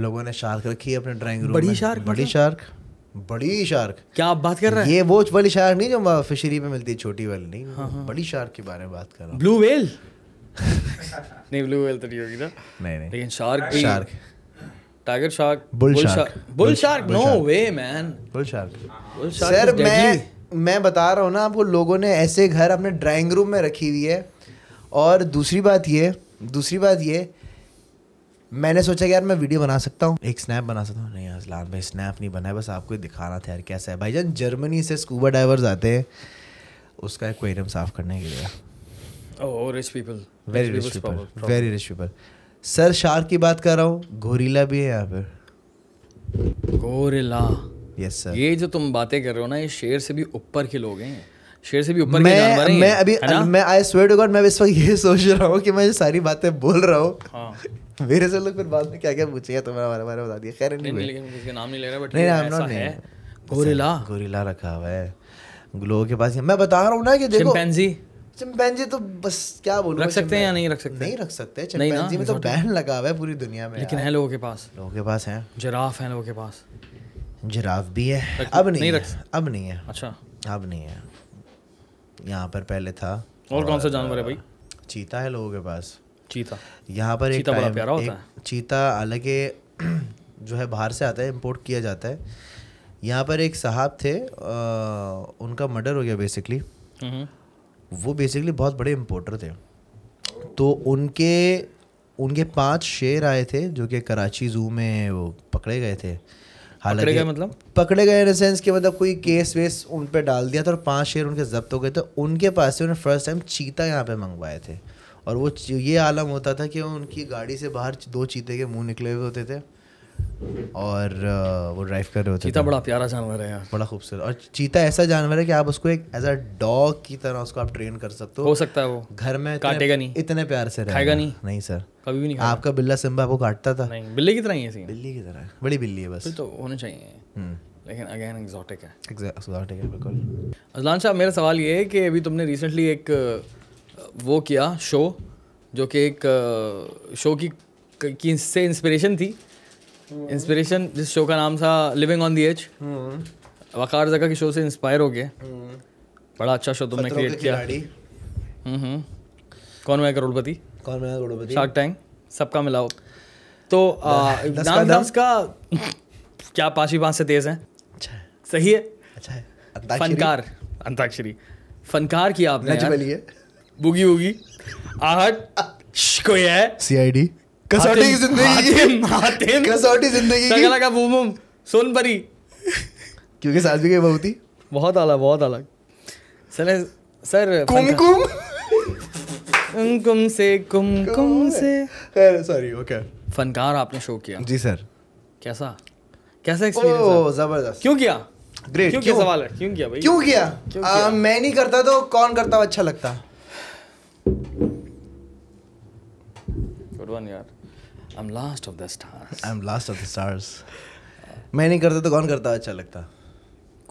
लोगों ने शार्क रखी है अपने ड्राइंग रूम बड़ी शार्क बड़ी शार्क मतलब? बड़ी शार्क क्या आप बात कर रहे हैं ये वो वाली शार्क नहीं जो फिशरी में मिलती है छोटी वाली नहीं हाँ। हाँ। बड़ी शार्क के बारे में बात कर रहा हूँ ब्लू वेल नहीं ब्लू वेल तो नहीं होगी ना नहीं नहीं लेकिन शार्क भी shark tiger shark bull shark bull shark no way man bull shark sir मैं मैं बता रहा हूँ ना आपको लोगों ने ऐसे घर अपने ड्राइंग रूम में रखी हुई है और दूसरी बात ये दूसरी बात ये मैंने सोचा यार मैं वीडियो बना सकता हूँ एक स्नैप बना सकता हूँ नहीं असलान भाई स्नैप नहीं बना है बस आपको दिखाना था यार कैसा है भाई जान जर्मनी से स्कूबा डाइवर्स आते हैं उसका एक एक्वेरियम साफ करने के लिए rich people very rich people very rich people sir शार की बात कर रहा हूँ घोरीला भी है यहाँ पर गोरिला यस सर ये जो तुम बातें कर रहे हो ना ये शेर से भी ऊपर के लोग हैं शेर से भी ऊपर मैं, मैं अभी मैं आई स्वेट टू गॉड मैं इस वक्त ये सोच रहा हूँ कि मैं सारी बातें बोल रहा हूँ हाँ मेरे से लोग फिर बाद में क्या क्या पूछेगा तुम्हारा तो हमारे बारे बता दिया खैर नहीं लेकिन उसके नाम नहीं ले रहा बट नहीं I am not name gorilla रखा हुआ है लोगों के पास मैं बता रहा हूँ ना कि देखो चिंपैंजी चिंपैंजी तो बस क्या बोलूं रख सकते हैं या नहीं रख सकते नहीं रख सकते चिंपैंजी में तो, तो बैन लगा हुआ है पूरी दुनिया में लेकिन है लोगों के पास लोगों के पास है जिराफ है लोगों के पास जिराफ भी है अब नहीं, नहीं रख अब नहीं है अच्छा अब नहीं है यहाँ पर पहले था और कौन सा जानवर है भाई चीता है लोगों के पास चीता यहाँ पर चीता एक बड़ा प्यारा होता है चीता हालांकि जो है बाहर से आता है इम्पोर्ट किया जाता है यहाँ पर एक साहब थे आ, उनका मर्डर हो गया बेसिकली हम्म। वो बेसिकली बहुत बड़े इम्पोर्टर थे तो उनके उनके पांच शेर आए थे जो कि कराची जू में वो पकड़े गए थे हालांकि पकड़े गए मतलब पकड़े गए इन सेंस कि मतलब कोई केस वेस उन पर डाल दिया था और पांच शेर उनके जब्त हो गए थे उनके पास से उन्हें फर्स्ट टाइम चीता यहाँ पे मंगवाए थे और वो ये आलम होता था कि उनकी गाड़ी से बाहर दो चीते के मुंह निकले हुए होते थे और वो ड्राइव कर रहे होते चीता बड़ा प्यारा जानवर है यार बड़ा खूबसूरत और चीता ऐसा जानवर है कि आप उसको एक एज अ डॉग की तरह उसको आप ट्रेन कर सकते हो हो सकता है वो घर में काटेगा नहीं इतने प्यार से खाएगा नहीं नहीं सर कभी भी नहीं आपका बिल्ला सिम्बा आपको काटता था नहीं बिल्ली की तरह ही है बिल्ली की तरह बड़ी बिल्ली है बस तो होने चाहिए हम्म। लेकिन अगेन एग्जॉटिक है एग्जॉटिक है बिल्कुल अजलान साहब मेरा सवाल ये है कि अभी तुमने रिसेंटली एक वो किया शो जो कि एक शो की, की से इंस्पिरेशन थी इंस्पिरेशन हम्म। जिस शो का नाम था living on the edge Waqar जगह के शो से इंस्पायर हो गए हम्म। बड़ा अच्छा शो तुमने क्रिएट किया हम्म, कौन मैं करोड़पति कौन मैं करोड़पति शार्क टैंक सबका मिलाओ तो नाम का, का क्या पाँच ही पाँच से तेज है अच्छा सही है अच्छा है फनकार अंताक्षरी फनकार किया आपने बुगी बुगी आहट कोई है सीआईडी कसौटी की जिंदगी कसौटी जिंदगी की लगा बूम बूम परी क्योंकि साथ भी गई बहू थी बहुत अलग बहुत अलग सर सर कुमकुम कुमकुम से कुमकुम से सॉरी ओके फनकार आपने शो किया जी सर कैसा कैसा एक्सपीरियंस जबरदस्त क्यों किया ग्रेट क्यों, क्यों, क्यों सवाल है क्यों किया भाई क्यों किया, क्यों किया? Uh, मैं नहीं करता तो कौन करता अच्छा लगता गुड वन यार I am last of the stars I am last of the stars मैं नहीं करता तो कौन करता अच्छा लगता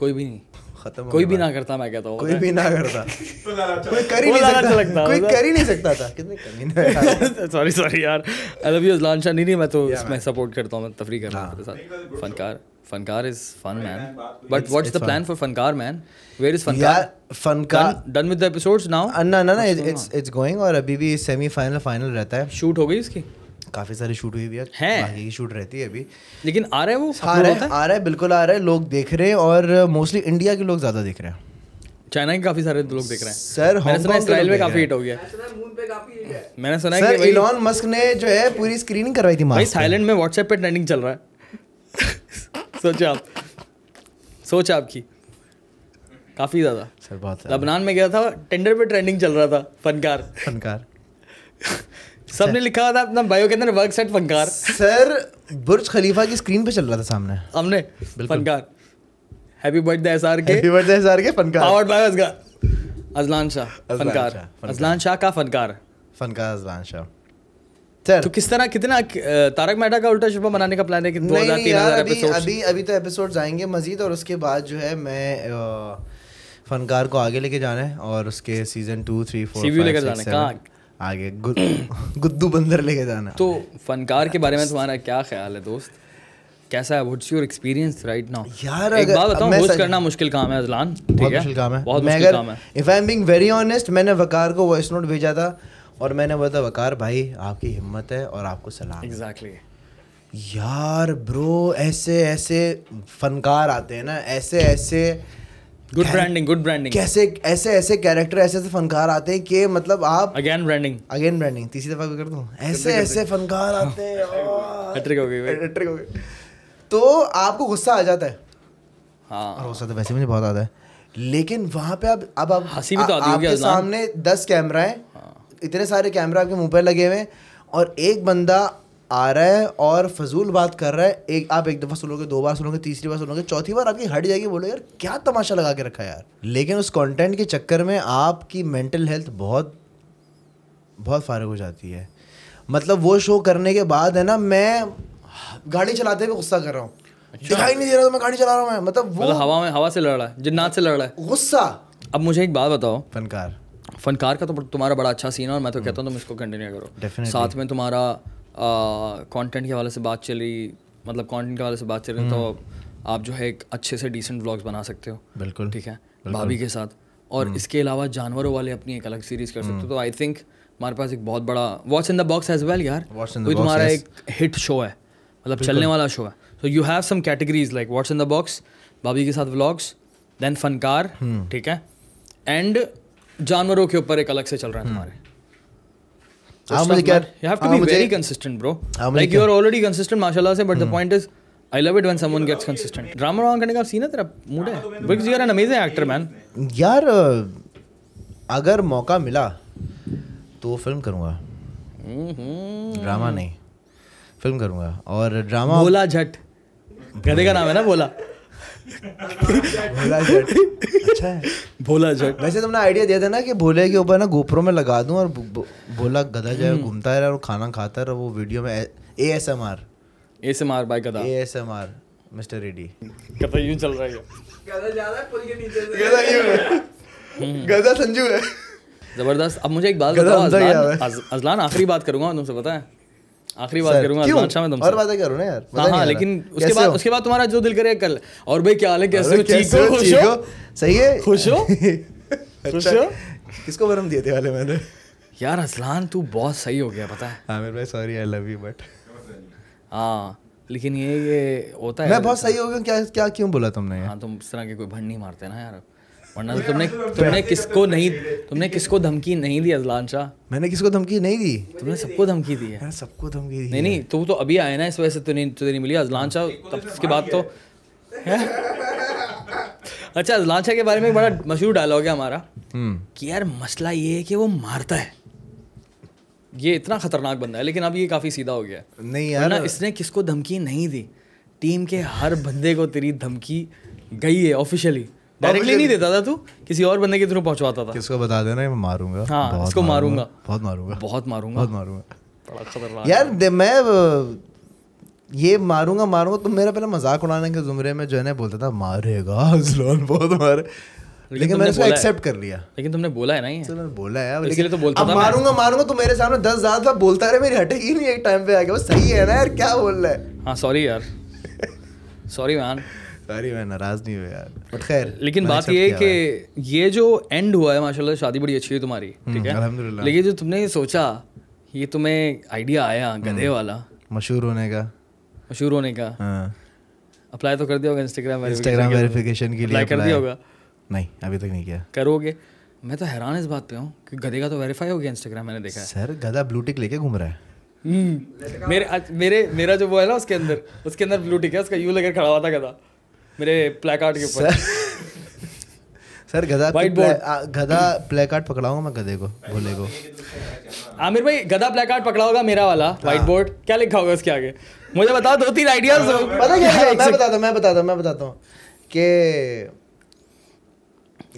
कोई भी नहीं खत्म कोई भी ना करता मैं कहता हूँ कोई भी ना करता तो कोई कर ही नहीं सकता लगता कोई कर ही नहीं सकता था कितने कमीने सॉरी सॉरी यार आई लव यू लांचा नहीं नहीं मैं तो इसमें सपोर्ट करता हूँ मैं तफरी कर रहा हूँ हाँ। फनकार Funkar is fun, man. But it's, what's it's the plan fun. for Funkar, man? Where is Funkar? Yeah, Funkar. Done, done with the episodes now? Uh, no, no, no. It's, it's, it's going और अभी भी semi final final रहता है Shoot हो गई इसकी काफ़ी सारे शूट हुई भी है बाकी की शूट रहती है अभी लेकिन आ रहा है वो आ रहा है आ रहा है बिल्कुल आ रहा है लोग देख रहे हैं और मोस्टली इंडिया के लोग ज़्यादा देख रहे हैं चाइना के काफी सारे लोग देख रहे हैं सर मैंने इसराइल में काफी हिट हो गया मैंने सुना है कि इलॉन मस्क ने जो है पूरी स्क्रीनिंग करवाई थी भाई थाईलैंड में व्हाट्सएप पे ट्रेंडिंग चल रहा है सोच आप सोच आपकी काफ़ी ज़्यादा सर बहुत लबनान में गया था टेंडर पे ट्रेंडिंग चल रहा था फनकार फनकार सब ने लिखा था अपना बायो के अंदर work set Fankaar sir Burj Khalifa की स्क्रीन पे चल रहा था सामने हमने Fankaar happy birthday SRK happy birthday SRK Fankaar powered by Azlan Shah Fankaar Azlan Shah का फनकार फनकार अजलान शाह सर तो किस तरह कितना तारक मेहता का उल्टा शुभा बनाने का प्लान है कि दो हजार तीन हजार अभी अभी अभी तो एपिसोड आएंगे मजीद और उसके बाद जो है मैं फनकार को आगे लेके जाना है और उसके सीजन टू थ्री फोर लेके जाना है आगे गुद्दू बंदर लेके जाना तो फनकार के बारे में तुम्हारा क्या ख्याल है दोस्त कैसा है what's your experience right now यार एक बात बताऊं होस्ट करना मुश्किल काम है अजलान ठीक है मुश्किल काम है बहुत मुश्किल काम है if I am being very honest मैंने वकार को वॉइस नोट भेजा था और मैंने बोला वकार भाई आपकी हिम्मत है और आपको सलाम एग्जैक्टली exactly. यार ब्रो ऐसे ऐसे फनकार आते हैं ना ऐसे ऐसे गुड ब्रांडिंग गुड ब्रांडिंग कैसे ऐसे ऐसे कैरेक्टर ऐसे ऐसे फनकार आते हैं कि मतलब आप अगेन ब्रांडिंग अगेन ब्रांडिंग तीसरी दफा भी कर दूं ऐसे ऐसे फनकार हाँ. आते हैं हैट्रिक हो गई तो आपको गुस्सा आ जाता है हाँ गुस्सा तो वैसे मुझे बहुत आता है लेकिन वहां पे अब अब अब हंसी भी तो आती है सामने दस कैमरा है हाँ. इतने सारे कैमरा आपके मुंह पर लगे हुए हैं और एक बंदा आ रहा है और फजूल बात कर रहा है एक आप एक दफ़ा सुनोगे दो बार सुनोगे तीसरी बार सुनोगे चौथी बार आपकी हट जाएगी बोलो यार क्या तमाशा लगा के रखा यार लेकिन उस कंटेंट के चक्कर में आपकी मेंटल हेल्थ बहुत बहुत फारग हो जाती है मतलब वो शो करने के बाद है ना मैं गाड़ी चलाते हुए गुस्सा कर रहा हूँ अच्छा। दिखाई नहीं दे रहा तो मैं गाड़ी चला रहा हूँ मतलब वो मतलब हवा में हवा से लड़ रहा है जन्नात से लड़ रहा है गुस्सा अब मुझे एक बात बताओ फनकार फनकार का तो तुम्हारा बड़ा अच्छा सीन है और मैं तो कहता हूँ तुम इसको कंटिन्यू करो साथ में तुम्हारा कॉन्टेंट के हवाले से बात चली मतलब कॉन्टेंट के हवाले से बात चल रही मतलब तो हम्म। आप जो है एक अच्छे से डिसेंट ब्लॉग्स बना सकते हो बिल्कुल ठीक है भाभी के साथ और हम्म। इसके अलावा जानवरों वाले अपनी एक अलग सीरीज कर सकते हो तो आई हम्म। थिंक हमारे पास एक बहुत बड़ा what's in the box as well यार कोई तुम्हारा एक हिट शो है मतलब चलने वाला शो है so you have some categories like what's in the box भाभी के साथ व्लॉग्स देन फनकार ठीक है एंड जानवरों के ऊपर एक अलग से चल रहा hmm. hmm. है तुम्हारे अगर मौका मिला तो फिल्म करूंगा ड्रामा mm-hmm. नहीं फिल्म करूंगा और ड्रामा बोला झट गधे का नाम है ना बोला अच्छा है भोला जट वैसे तुमने आइडिया दिया था ना कि भोले के ऊपर ना गोपरों में लगा दूं और भोला गधा जो है हम्म। घूमता रहा और खाना खाता रहा वो वीडियो में A S M R A S M R by गधा A S M R mister ready कथा यूं चल रहा है गधा जा रहा है पुल के नीचे से गधा यूं हम्म। गधा संजू है जबरदस्त अब मुझे एक बात बताओ अजलान आखिरी बात करूंगा तुमसे पता है आखिरी बात करूंगा अच्छा तुमसे और बातें करूँ ना यार हाँ हाँ लेकिन उसके बाद उसके बाद तुम्हारा जो दिल करे कल और भाई क्या हाल है कैसे हो ठीक हो खुश हो सही है खुश हो अच्छा, खुश हो किसको वरम दिए थे वाले मैंने यार असलान तू बहुत सही हो गया पता है आमिर हाँ, भाई sorry I love you but हाँ लेकिन ये ये होता है मैं बहुत सही हो गया क्या क्या क्यों बोला तुमने हाँ तुम इस तरह के कोई भंड नहीं मारते ना यार अब वरना तो तुमने तुमने किसको नहीं तुमने किसको धमकी नहीं दी अजलान शाह मैंने किसको धमकी नहीं दी तुमने सबको धमकी दी है सबको धमकी दी नहीं नहीं तू तो अभी आया ना इस वजह से तो नहीं नहीं मिली अजलान शाह तब उसके बाद तो अच्छा अजलान शाह के बारे में एक बड़ा मशहूर डायलॉग है हमारा हम्म। कि यार मसला ये है कि वो मारता है ये इतना खतरनाक बंदा है लेकिन अब ये काफ़ी सीधा हो गया नहीं यार ना इसने किसको धमकी नहीं दी टीम के हर बंदे को तेरी धमकी गई है ऑफिशियली डायरेक्टली नहीं देता था तू किसी और बंदे के थ्रू पहुंचवाता था किसको बता देना मैं मारूंगा हाँ बहुत इसको मारूंगा बहुत मारूंगा बहुत मारूंगा बहुत मारूंगा बड़ा खतरनाक यार मैं ये मारूंगा मारूंगा तो मेरा पहले मजाक उड़ाने के जुमरे में जो है ना बोलता था मारेगा अजलान बहुत मारे लेकिन, मैंने उसको एक्सेप्ट कर लिया लेकिन तुमने बोला है ना ये मैंने बोला है तो लेकिन तो बोलता था मारूंगा मारूंगा तो मेरे सामने दस हजार था बोलता रहे मेरी हटेगी नहीं एक टाइम पे आके वो सही है ना यार क्या बोल रहा है हाँ सॉरी यार सॉरी मैन सॉरी मैं नाराज नहीं हुआ यार बट खैर लेकिन बात ये है कि ये जो एंड हुआ है माशाल्लाह शादी बड़ी अच्छी है तुम्हारी हम्म, ठीक है अल्हम्दुलिल्लाह लेकिन जो तुमने ये सोचा ये तुम्हें आइडिया आया हम्म, गधे वाला मशहूर होने का मशहूर होने का हां अप्लाई तो कर दिया होगा इंस्टाग्राम इंस्टाग्राम वेरिफिकेशन के लिए अप्लाई कर दिया होगा नहीं अभी तक नहीं किया करोगे मैं तो हैरान इस बात पे हूँ कि गधे का तो वेरीफाई हो गया इंस्टाग्राम मैंने देखा है सर गधा ब्लू टिक लेके घूम रहा है हम्म। मेरे मेरे मेरा जो वो है ना उसके अंदर उसके अंदर ब्लू टिक है उसका यू लेकर खड़ा हुआ था गधा मेरे प्लेकार्ड के ऊपर सर गधा वाइट तो बोर्ड गधा प्लेकार्ड पकड़ाऊंगा मैं गधे को भोले को आमिर भाई गधा प्लेकार्ड पकड़ा होगा मेरा वाला व्हाइट बोर्ड क्या लिखा होगा उसके आगे मुझे बताओ दो तीन आइडियाज हो पता क्या मैं बताता हूं मैं बताता हूं मैं बताता हूं कि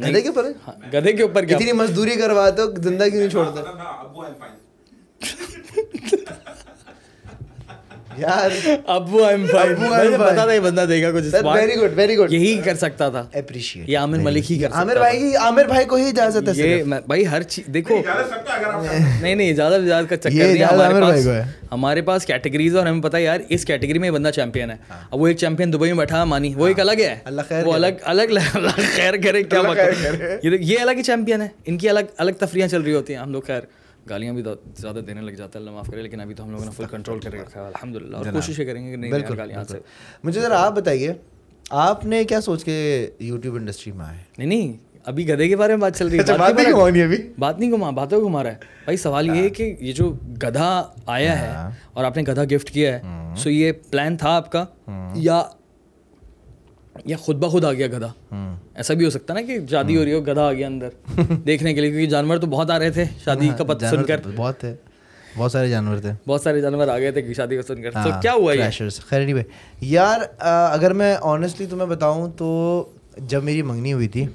गधे के ऊपर हाँ, गधे के ऊपर क्या इतनी मजदूरी करवाते हो जिंदा क्यों नहीं छोड़ते हाँ, हाँ, अब वो यार अबू आई एम फाइन मुझे पता था ये बंदा देगा कुछ वेरी गुड वेरी गुड यही कर सकता था अप्रिशिएट ये आमिर मलिक ही कर आमिर भाई की आमिर भाई को ही इजाजत है ये भाई हर चीज देखो नहीं नहीं ज्यादा का चक्कर नहीं हमारे पास हमारे पास कैटेगरीज और हमें पता है यार इस कैटेगरी में बंदा चैंपियन है हाँ। अब वो एक चैंपियन दुबई में बैठा मानी वो एक हाँ। अलग है वो अलग अलग खैर करे क्या ये अलग ही चैंपियन है इनकी अलग अलग तफरियां चल रही होती हैं हम लोग खैर गालियाँ भी ज़्यादा देने लग जाता है अल्लाह माफ़ करे लेकिन अभी तो हम लोगों ने फुल कंट्रोल कर रखा है अलहमदिल्ला और कोशिश करेंगे कि नहीं बिल्कुल गालियाँ से मुझे ज़रा आप बताइए आपने क्या सोच के यूट्यूब इंडस्ट्री में आए नहीं नहीं अभी गधे के बारे में बात चल रही है बात, अच्छा, बात नहीं घुमानी अभी बात नहीं घुमा बातों घुमा रहा है भाई सवाल ये है हाँ। कि ये जो गधा आया है हाँ। और आपने गधा गिफ्ट किया है सो हम्म। ये प्लान था आपका हम्म। या या खुद ब खुद आ गया गधा हम्म। ऐसा भी हो सकता ना कि शादी हो रही हो गधा आ गया अंदर देखने के लिए क्योंकि जानवर तो बहुत आ रहे थे शादी का पता सुनकर तो बहुत है बहुत सारे जानवर थे बहुत सारे जानवर आ गए थे शादी का सुनकर तो क्या हुआ क्रैशर्स भाई यार अगर मैं ऑनेस्टली तुम्हें बताऊँ तो जब मेरी मंगनी हुई थी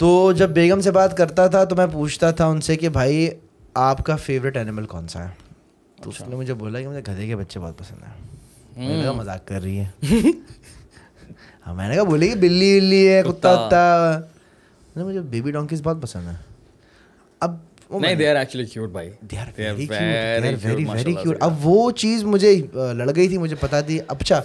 तो जब बेगम से बात करता था तो मैं पूछता था उनसे कि भाई आपका फेवरेट एनिमल कौन सा है तो अच्छा। उसने मुझे बोला कि मुझे गधे के बच्चे बहुत पसंद है हम्म। मजाक कर रही है हाँ, मैंने कहा बोले कि बिल्ली बिल्ली है कुत्ता कुत्ता मुझे बेबी डोंकीज बहुत पसंद है अब नहीं दे आर एक्चुअली क्यूट भाई they are very cute they are very very cute अब वो चीज़ मुझे लड़ गई थी मुझे पता थी अच्छा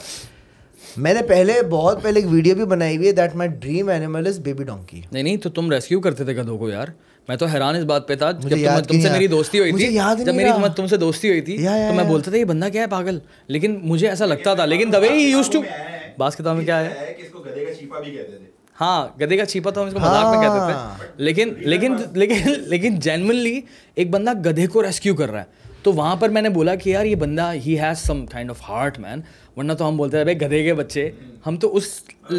मैंने पहले बहुत पहले एक वीडियो भी बनाई हुई है that my dream animal is baby donkey नहीं नहीं तो तुम रेस्क्यू करते थे गधों को यार मैं तो हैरान इस बात पे था जब तुम, तुमसे मेरी दोस्ती हुई थी जब मेरी तुमसे दोस्ती हुई थी तो मैं बोलता था ये बंदा क्या है पागल लेकिन मुझे ऐसा लगता था लेकिन the way he used to है बास किताब में क्या है हाँ गधे का छीपा तो हम इसको हाँ। मजाक में कहते थे हाँ। हाँ। लेकिन लेकिन लेकिन लेकिन जेनवनली एक बंदा गधे को रेस्क्यू कर रहा है तो वहाँ पर मैंने बोला कि यार ये बंदा ही has some kind of heart man वरना तो हम बोलते हैं भाई गधे के बच्चे हम तो उस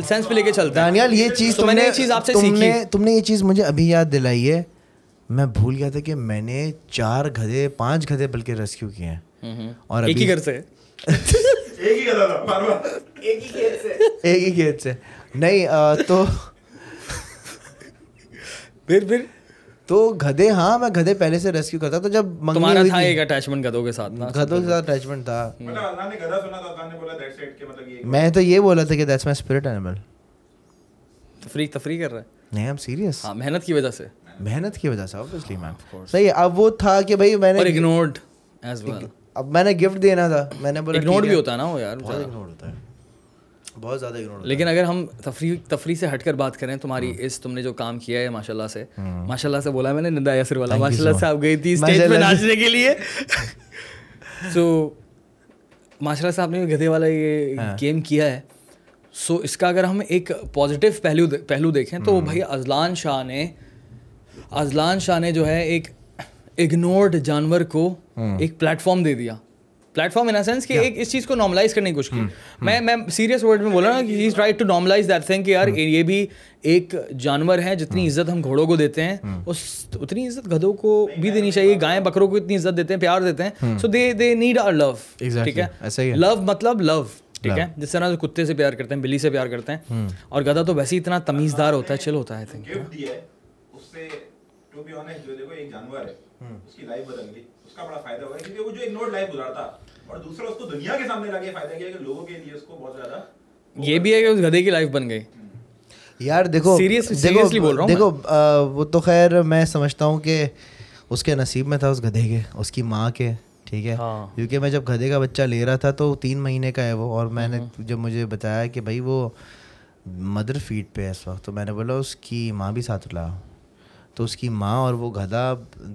सेंस पे लेके चलते हैं ये तो चीज़ तो मैंने ये चीज़ आपसे तुमने तुमने ये चीज़ मुझे अभी याद दिलाई है मैं भूल गया था कि मैंने चार गधे पांच गधे बल्कि रेस्क्यू किए हैं हम्म, हम्म। और एक ही घर से एक ही गधा था बार बार एक ही खेत से एक ही खेत से नहीं आ, तो फिर फिर तो गधे हाँ मैं गधे पहले से रेस्क्यू करता तो जब मंगनी हुई था एक अटैचमेंट गधों के साथ ना गधों के साथ अटैचमेंट था मतलब अल्लाह ने गधा सुना था अल्लाह ने बोला दैट्स इट के मतलब ये मैं तो ये बोला था कि दैट्स माय स्पिरिट एनिमल तफरी तफरी कर रहा है नहीं आई एम सीरियस हां मेहनत की वजह से मेहनत की वजह से ऑब्वियसली मैम सही है अब वो था कि भाई मैंने इग्नोर्ड एज वेल अब मैंने गिफ्ट देना था मैंने बोला इग्नोर भी होता ना वो यार बहुत इग्नोर होता है बहुत ज़्यादा इग्नोर लेकिन अगर हम तफरी तफरी से हटकर बात करें तुम्हारी हाँ। इस तुमने जो काम किया है माशाल्लाह से हाँ। माशाल्लाह से बोला मैंने निंदा यासर वाला माशाल्लाह से आप गई थी स्टेज पे नाचने के लिए सो माशाल्लाह से आपने गधे वाला ये गेम हाँ। किया है सो इसका अगर हम एक पॉजिटिव पहलू पहलू देखें तो भाई अजलान शाह ने अजलान शाह ने जो है एक इग्नोर्ड जानवर को हम्म। एक प्लेटफॉर्म दे दिया प्लेटफॉर्म इन सेंस कि एक इस चीज़ को नॉर्मलाइज करने की कोशिश की हम्म, हम्म। मैं मैं सीरियस वर्ड में बोला ना कि is try to normalize that thing कि यार ये भी एक जानवर है जितनी इज्जत हम घोड़ों को देते हैं उस उतनी इज्जत गधों को भी देनी चाहिए गाय बकरों को इतनी इज्जत देते हैं प्यार देते हैं so they they need are love ठीक है लव मतलब लव ठीक है जिस तरह से कुत्ते से प्यार करते हैं बिल्ली से प्यार करते हैं और गधा तो वैसे ही इतना तमीजदार होता है चिल होता है आई थिंक उसकी लाइफ बदल गई उसका बड़ा फायदा हुआ क्योंकि वो जो इग्नोर्ड लाइफ गुजारता और दूसरा उसको दुनिया के सामने लाके फायदा किया कि लोगों के लिए उसको बहुत ज्यादा ये भी है कि उस गधे की लाइफ बन गई हम्म। यार देखो सीरियसली देखो, देखो, बोल रहा देखो आ, वो तो खैर मैं समझता हूँ कि उसके नसीब में था उस गधे के उसकी माँ के ठीक है हाँ। क्योंकि मैं जब गधे का बच्चा ले रहा था तो तीन महीने का है वो और मैंने हम्म। जब मुझे बताया कि भाई वो मदर फीड पे है इस वक्त तो मैंने बोला उसकी माँ भी साथ ला तो उसकी माँ और वो गधा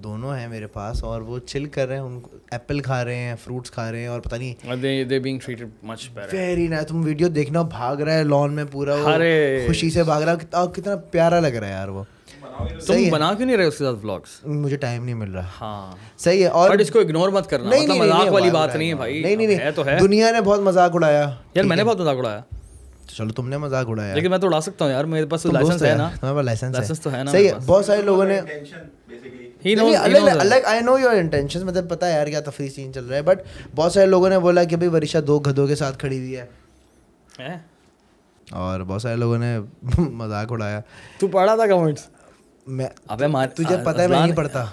दोनों हैं मेरे पास और वो चिल कर रहे हैं उनको एप्पल खा रहे हैं फ्रूट्स खा रहे हैं और पता नहीं they being treated much very ना तुम वीडियो देखना भाग रहा है लॉन में पूरा खुशी से भाग रहा है कितना, कितना प्यारा लग रहा है यार वो तुम बना क्यों नहीं रहे उसके साथ व्लॉग्स मुझे टाइम नहीं मिल रहा हाँ सही है और इसको इग्नोर मत करना नहीं, मतलब नहीं, मजाक वाली बात नहीं है भाई नहीं नहीं नहीं तो है दुनिया ने बहुत मजाक उड़ाया यार मैंने बहुत मजाक उड़ाया चलो तुमने मजाक उड़ाया लेकिन मैं तो उड़ा सकता हूँ यार मेरे पास तो लाइसेंस है ना तुम्हारे पास लाइसेंस है तो है ना सही है बहुत सारे लोगों ने मतलब पता है यार क्या तफरी सीन चल रहा है बट बहुत सारे लोगों ने बोला कि भाई वरिषा दो गधों के साथ खड़ी हुई है, और बहुत सारे लोगों ने मजाक उड़ाया तू पढ़ा था कमेंट्स मैं अबे मार तुझे पता है मैं नहीं पढ़ता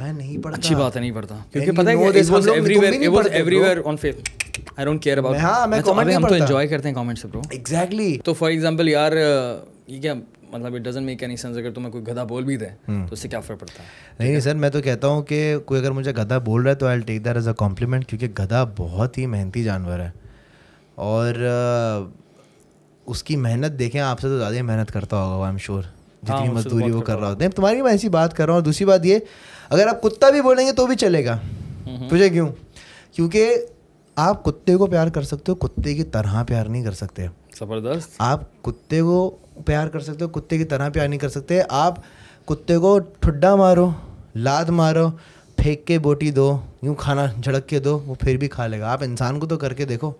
मैं नहीं पढ़ता अच्छी बात है नहीं पढ़ता क्योंकि पता है it was everywhere it was everywhere on Facebook I don't care about हां मैं कमेंट हाँ, तो नहीं पढ़ता हम तो एंजॉय करते हैं कमेंट्स ब्रो एग्जैक्टली तो फॉर एग्जांपल यार ये क्या मतलब it doesn't make any sense अगर तुम्हें कोई गधा बोल भी दे हम्म। तो उससे क्या फर्क पड़ता है नहीं सर मैं तो कहता हूं कि कोई अगर मुझे गधा बोल रहा है तो I will take that as a compliment क्योंकि गधा बहुत ही मेहनती जानवर है और उसकी मेहनत देखें आपसे तो ज़्यादा ही मेहनत करता होगा आई एम श्योर जितनी तो मजदूरी वो कर रहा होता है तुम्हारी मैं ऐसी बात कर रहा हूँ दूसरी बात ये अगर आप कुत्ता भी बोलेंगे तो भी चलेगा तुझे हम्म। क्यों क्योंकि आप कुत्ते को प्यार कर सकते हो कुत्ते की तरह प्यार नहीं कर सकते जबरदस्त आप कुत्ते को प्यार कर सकते हो कुत्ते की तरह प्यार नहीं कर सकते आप कुत्ते को ठुड्डा मारो लाद मारो फेंक के बोटी दो यूँ खाना झड़क के दो वो फिर भी खा लेगा आप इंसान को तो करके देखो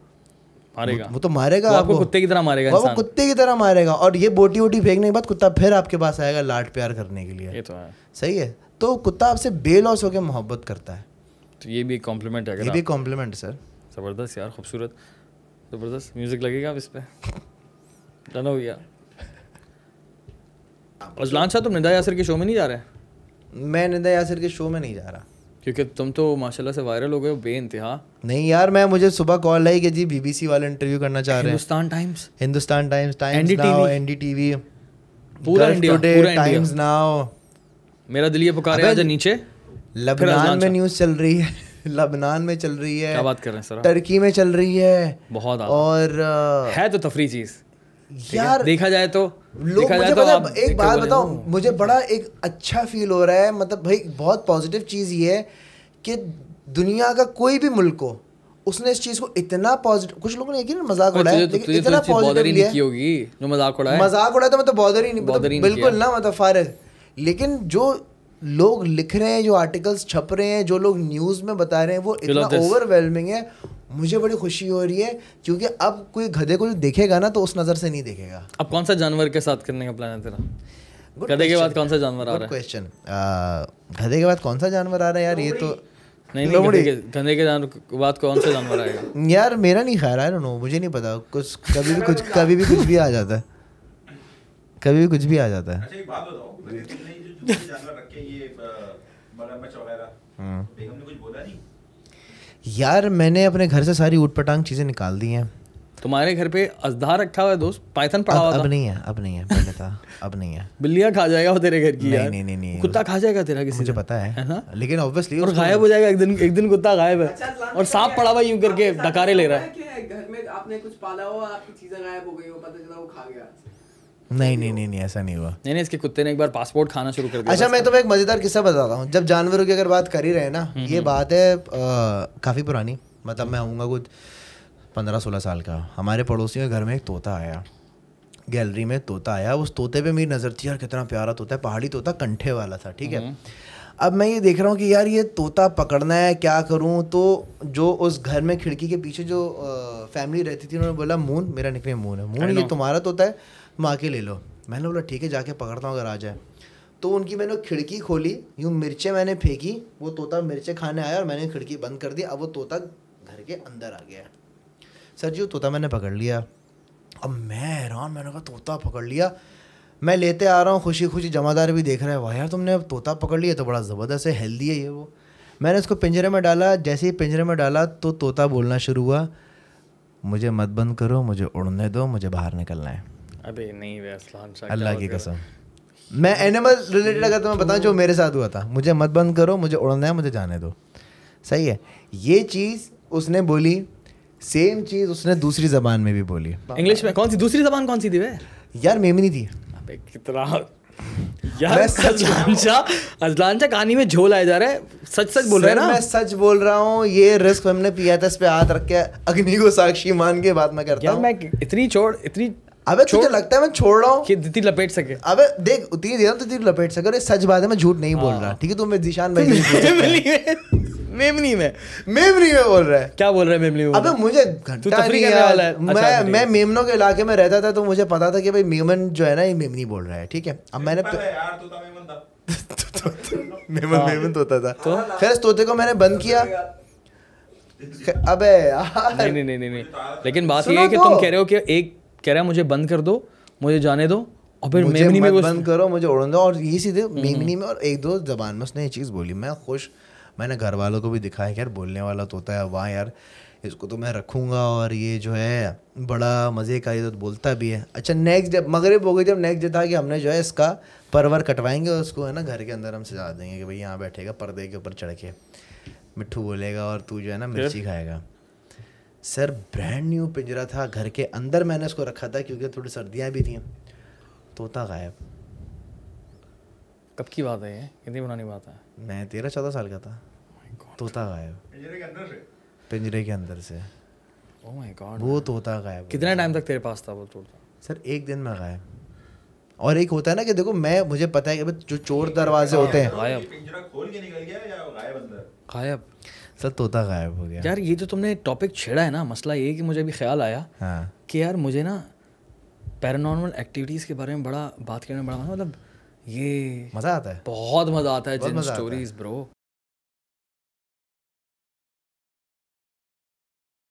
मारेगा वो, वो तो मारेगा वो आपको कुत्ते की तरह मारेगा वो कुत्ते की तरह मारेगा और ये बोटी वोटी फेंकने के बाद कुत्ता फिर आपके पास आएगा लाट प्यार करने के लिए ये तो है सही है तो कुत्ता आपसे बेलॉस होकर मोहब्बत करता है तो ये भी कॉम्प्लीमेंट है ये भी कॉम्प्लीमेंट सर ज़बरदस्त यार खूबसूरत ज़बरदस्त म्यूज़िक लगेगा आप इस पर डन हो गया अजलान शाह तुम निदा यासर के शो में नहीं जा रहे मैं निदा यासर के शो में नहीं जा रहा क्योंकि तुम तो माशाल्लाह से वायरल हो गए बे इंतहा नहीं यार मैं मुझे सुबह कॉल आई कि जी बीबीसी वाले इंटरव्यू करना चाह रहे हैं Hindustan Times Hindustan Times Times Now NDTV पूरा इंडिया टाइम्स नाउ मेरा दिल ये पुकार रहा है नीचे लबनान में न्यूज़ चल रही है लबनान में चल रही है क्या बात कर रहे हैं सर टर्की में चल रही है बहुत और आ, है तो तफरी चीज़ यार देखा जाए तो लोग मुझे तो आप एक बात बताओ मुझे बड़ा एक अच्छा फील हो रहा है मतलब भाई बहुत पॉजिटिव चीज़ ये है कि दुनिया का कोई भी मुल्क हो उसने इस चीज को इतना पॉजिटिव कुछ लोगों ने ना मजाक उड़ाया तो, तो इतना पॉजिटिव होगी जो मजाक उड़ाया मजाक उड़ाया तो मतलब तो बॉदर ही नहीं मतलब बिल्कुल ना मतलब फारिग लेकिन जो लोग लिख रहे हैं जो आर्टिकल्स छप रहे हैं जो लोग न्यूज़ में बता रहे हैं वो इतना ओवरवेलमिंग है मुझे बड़ी खुशी हो रही है क्योंकि अब कोई गधे को जो देखेगा ना तो उस नज़र से नहीं देखेगा अब कौन सा जानवर के साथ करने का प्लान है तेरा गधे के बाद कौन सा जानवर आ रहा है क्वेश्चन गधे के बाद कौन सा जानवर आ रहा है यार ये तो नहीं नहीं गंदे के जानवर बात कौन सा जानवर आएगा यार मेरा नहीं ख्याल आई नो मुझे नहीं पता कुछ कभी भी कुछ कभी भी कुछ भी आ जाता है कभी भी कुछ भी आ जाता है अच्छा एक बात बताओ मतलब यार मैंने अपने घर से सारी ऊट पटांग चीज़ें निकाल दी हैं तुम्हारे घर पे अजधा रखा हुआ है दोस्त पाइथन पड़ा हुआ अब नहीं है अब नहीं है पहले था अब नहीं है बिल्लियां खा जाएगा वो तेरे घर की नहीं नहीं नहीं, नहीं कुत्ता खा जाएगा तेरा किसी मुझे पता है लेकिन ऑब्वियसली और गायब हो जाएगा एक दिन एक दिन कुत्ता गायब है अच्छा, और सांप पड़ा हुआ यूं करके अच्छा, डकारे ले रहा है घर में आपने कुछ पाला हो आपकी चीजें गायब हो गई हो पता चला वो खा गया नहीं नहीं नहीं नहीं ऐसा नहीं हुआ नहीं नहीं इसके कुत्ते ने एक बार पासपोर्ट खाना शुरू कर दिया अच्छा मैं तुम्हें तो एक मज़ेदार किस्सा बताता हूँ जब जानवरों की अगर बात कर ही रहे ना हम्म, ये हम्म। बात है काफ़ी पुरानी मतलब मैं आऊँगा कुछ पंद्रह सोलह साल का हमारे पड़ोसियों के घर में एक तोता आया गैलरी में तोता आया उस तोते पे मेरी नज़र थी यार कितना प्यारा तोता है पहाड़ी तोता कंठे वाला था ठीक है हम्म। अब मैं ये देख रहा हूँ कि यार ये तोता पकड़ना है क्या करूँ तो जो उस घर में खिड़की के पीछे जो फैमिली रहती थी उन्होंने बोला मून मेरा निकले मून है मून ये तुम्हारा तोता है तुम आके ले लो मैंने बोला ठीक है जाके पकड़ता हूँ अगर आ जाए तो उनकी मैंने खिड़की खोली यूँ मिर्चें मैंने फेंकी वो तोता मिर्चें खाने आया और मैंने खिड़की बंद कर दी अब वो तोता घर के अंदर आ गया सर जी वो तोता मैंने पकड़ लिया अब मैं हैरान मैंने कहा तोता पकड़ लिया मैं लेते आ रहा हूँ खुशी खुशी जमादार भी देख रहा है वाह यार तुमने अब तोता पकड़ लिया तो बड़ा ज़बरदस्त है हेल्दी है ये वो मैंने उसको पिंजरे में डाला जैसे ही पिंजरे में डाला तो तोता बोलना शुरू हुआ मुझे मत बंद करो मुझे उड़ने दो मुझे बाहर निकलना है अबे नहीं असलान शाह अल्लाह की कसम मैं एनिमल रिलेटेड अगर तुम्हें बताऊँ जो मेरे साथ हुआ था मुझे मत बंद करो मुझे उड़ना है मुझे जाने दो सही है ये चीज़ उसने बोली सेम चीज़ उसने दूसरी जबान में भी बोली इंग्लिश में कौन सी दूसरी जबान कौन सी थी वे यार मेमनी थी कितना यार अजलान शाह कहानी में झोल आया जा रहा है सच सच बोल रहे ना मैं सच बोल रहा हूँ ये रिस्क हमने पिया था इस पे हाथ रख के अग्नि को साक्षी मान के बात में करता हूँ मैं इतनी छोड़ इतनी अबे तुझे लगता है मैं छोड़ रहा हूँ दीदी लपेट सके अबे देख उतनी देर तो दीदी लपेट सके सच बात है मैं झूठ नहीं बोल हाँ। रहा ठीक है तुम दिशान भाई मेमनी में मेमनी में बोल रहा है क्या बोल रहा है मेमनी में अबे मुझे घंटा नहीं वाला है मैं अच्छा, मैं मेमनों के इलाके में रहता था तो मुझे पता था कि भाई मेमन जो है ना ये मेमनी बोल रहा है ठीक है अब मैंने मेमन मेमन तोता था खैर तो? तोते को मैंने बंद किया अबे यार नहीं नहीं नहीं नहीं लेकिन बात ये है कि तो। तुम कह रहे हो कि एक कह रहा है मुझे बंद कर दो मुझे जाने दो और फिर मेमनी में बंद करो मुझे उड़न दो और ये सीधे हम्म, हम्म। मेमनी में और एक दो जबान में उसने ये चीज़ बोली मैं खुश मैंने घर वालों को भी दिखाया कि यार बोलने वाला तोता तो है वाह यार इसको तो मैं रखूँगा और ये जो है बड़ा मज़े का ये तो बोलता भी है अच्छा नेक्स्ट डे मगरब हो गई जब नेक्स्ट डे था कि हमने जो है इसका परवर कटवाएंगे और उसको है ना घर के अंदर हम सजा देंगे कि भाई यहाँ बैठेगा पर्दे के ऊपर चढ़ के मिट्ठू बोलेगा और तू जो है ना मिर्ची खाएगा सर ब्रांड न्यू पिंजरा था घर के अंदर मैंने उसको रखा था क्योंकि थोड़ी सर्दियाँ भी थी तोता गायब कब की बात है ये कितनी पुरानी बात है मैं तेरह चौदह साल का था oh तोता गायब पिंजरे के अंदर से ओह माय गॉड वो तोता गायब कितना टाइम तक तेरे पास था वो तोता सर एक दिन में गायब और एक होता है ना कि देखो मैं मुझे पता है कि जो चोर दरवाजे होते हैं गायब गायब गायब सर तोता गायब हो गया यार ये जो तुमने टॉपिक छेड़ा है ना मसला ये कि मुझे अभी ख्याल आया हाँ। कि यार मुझे ना पैरानॉर्मल एक्टिविटीज़ के बारे में बड़ा बात करने में बड़ा मतलब ये मजा आता है बहुत मजा आता है जिन स्टोरीज ब्रो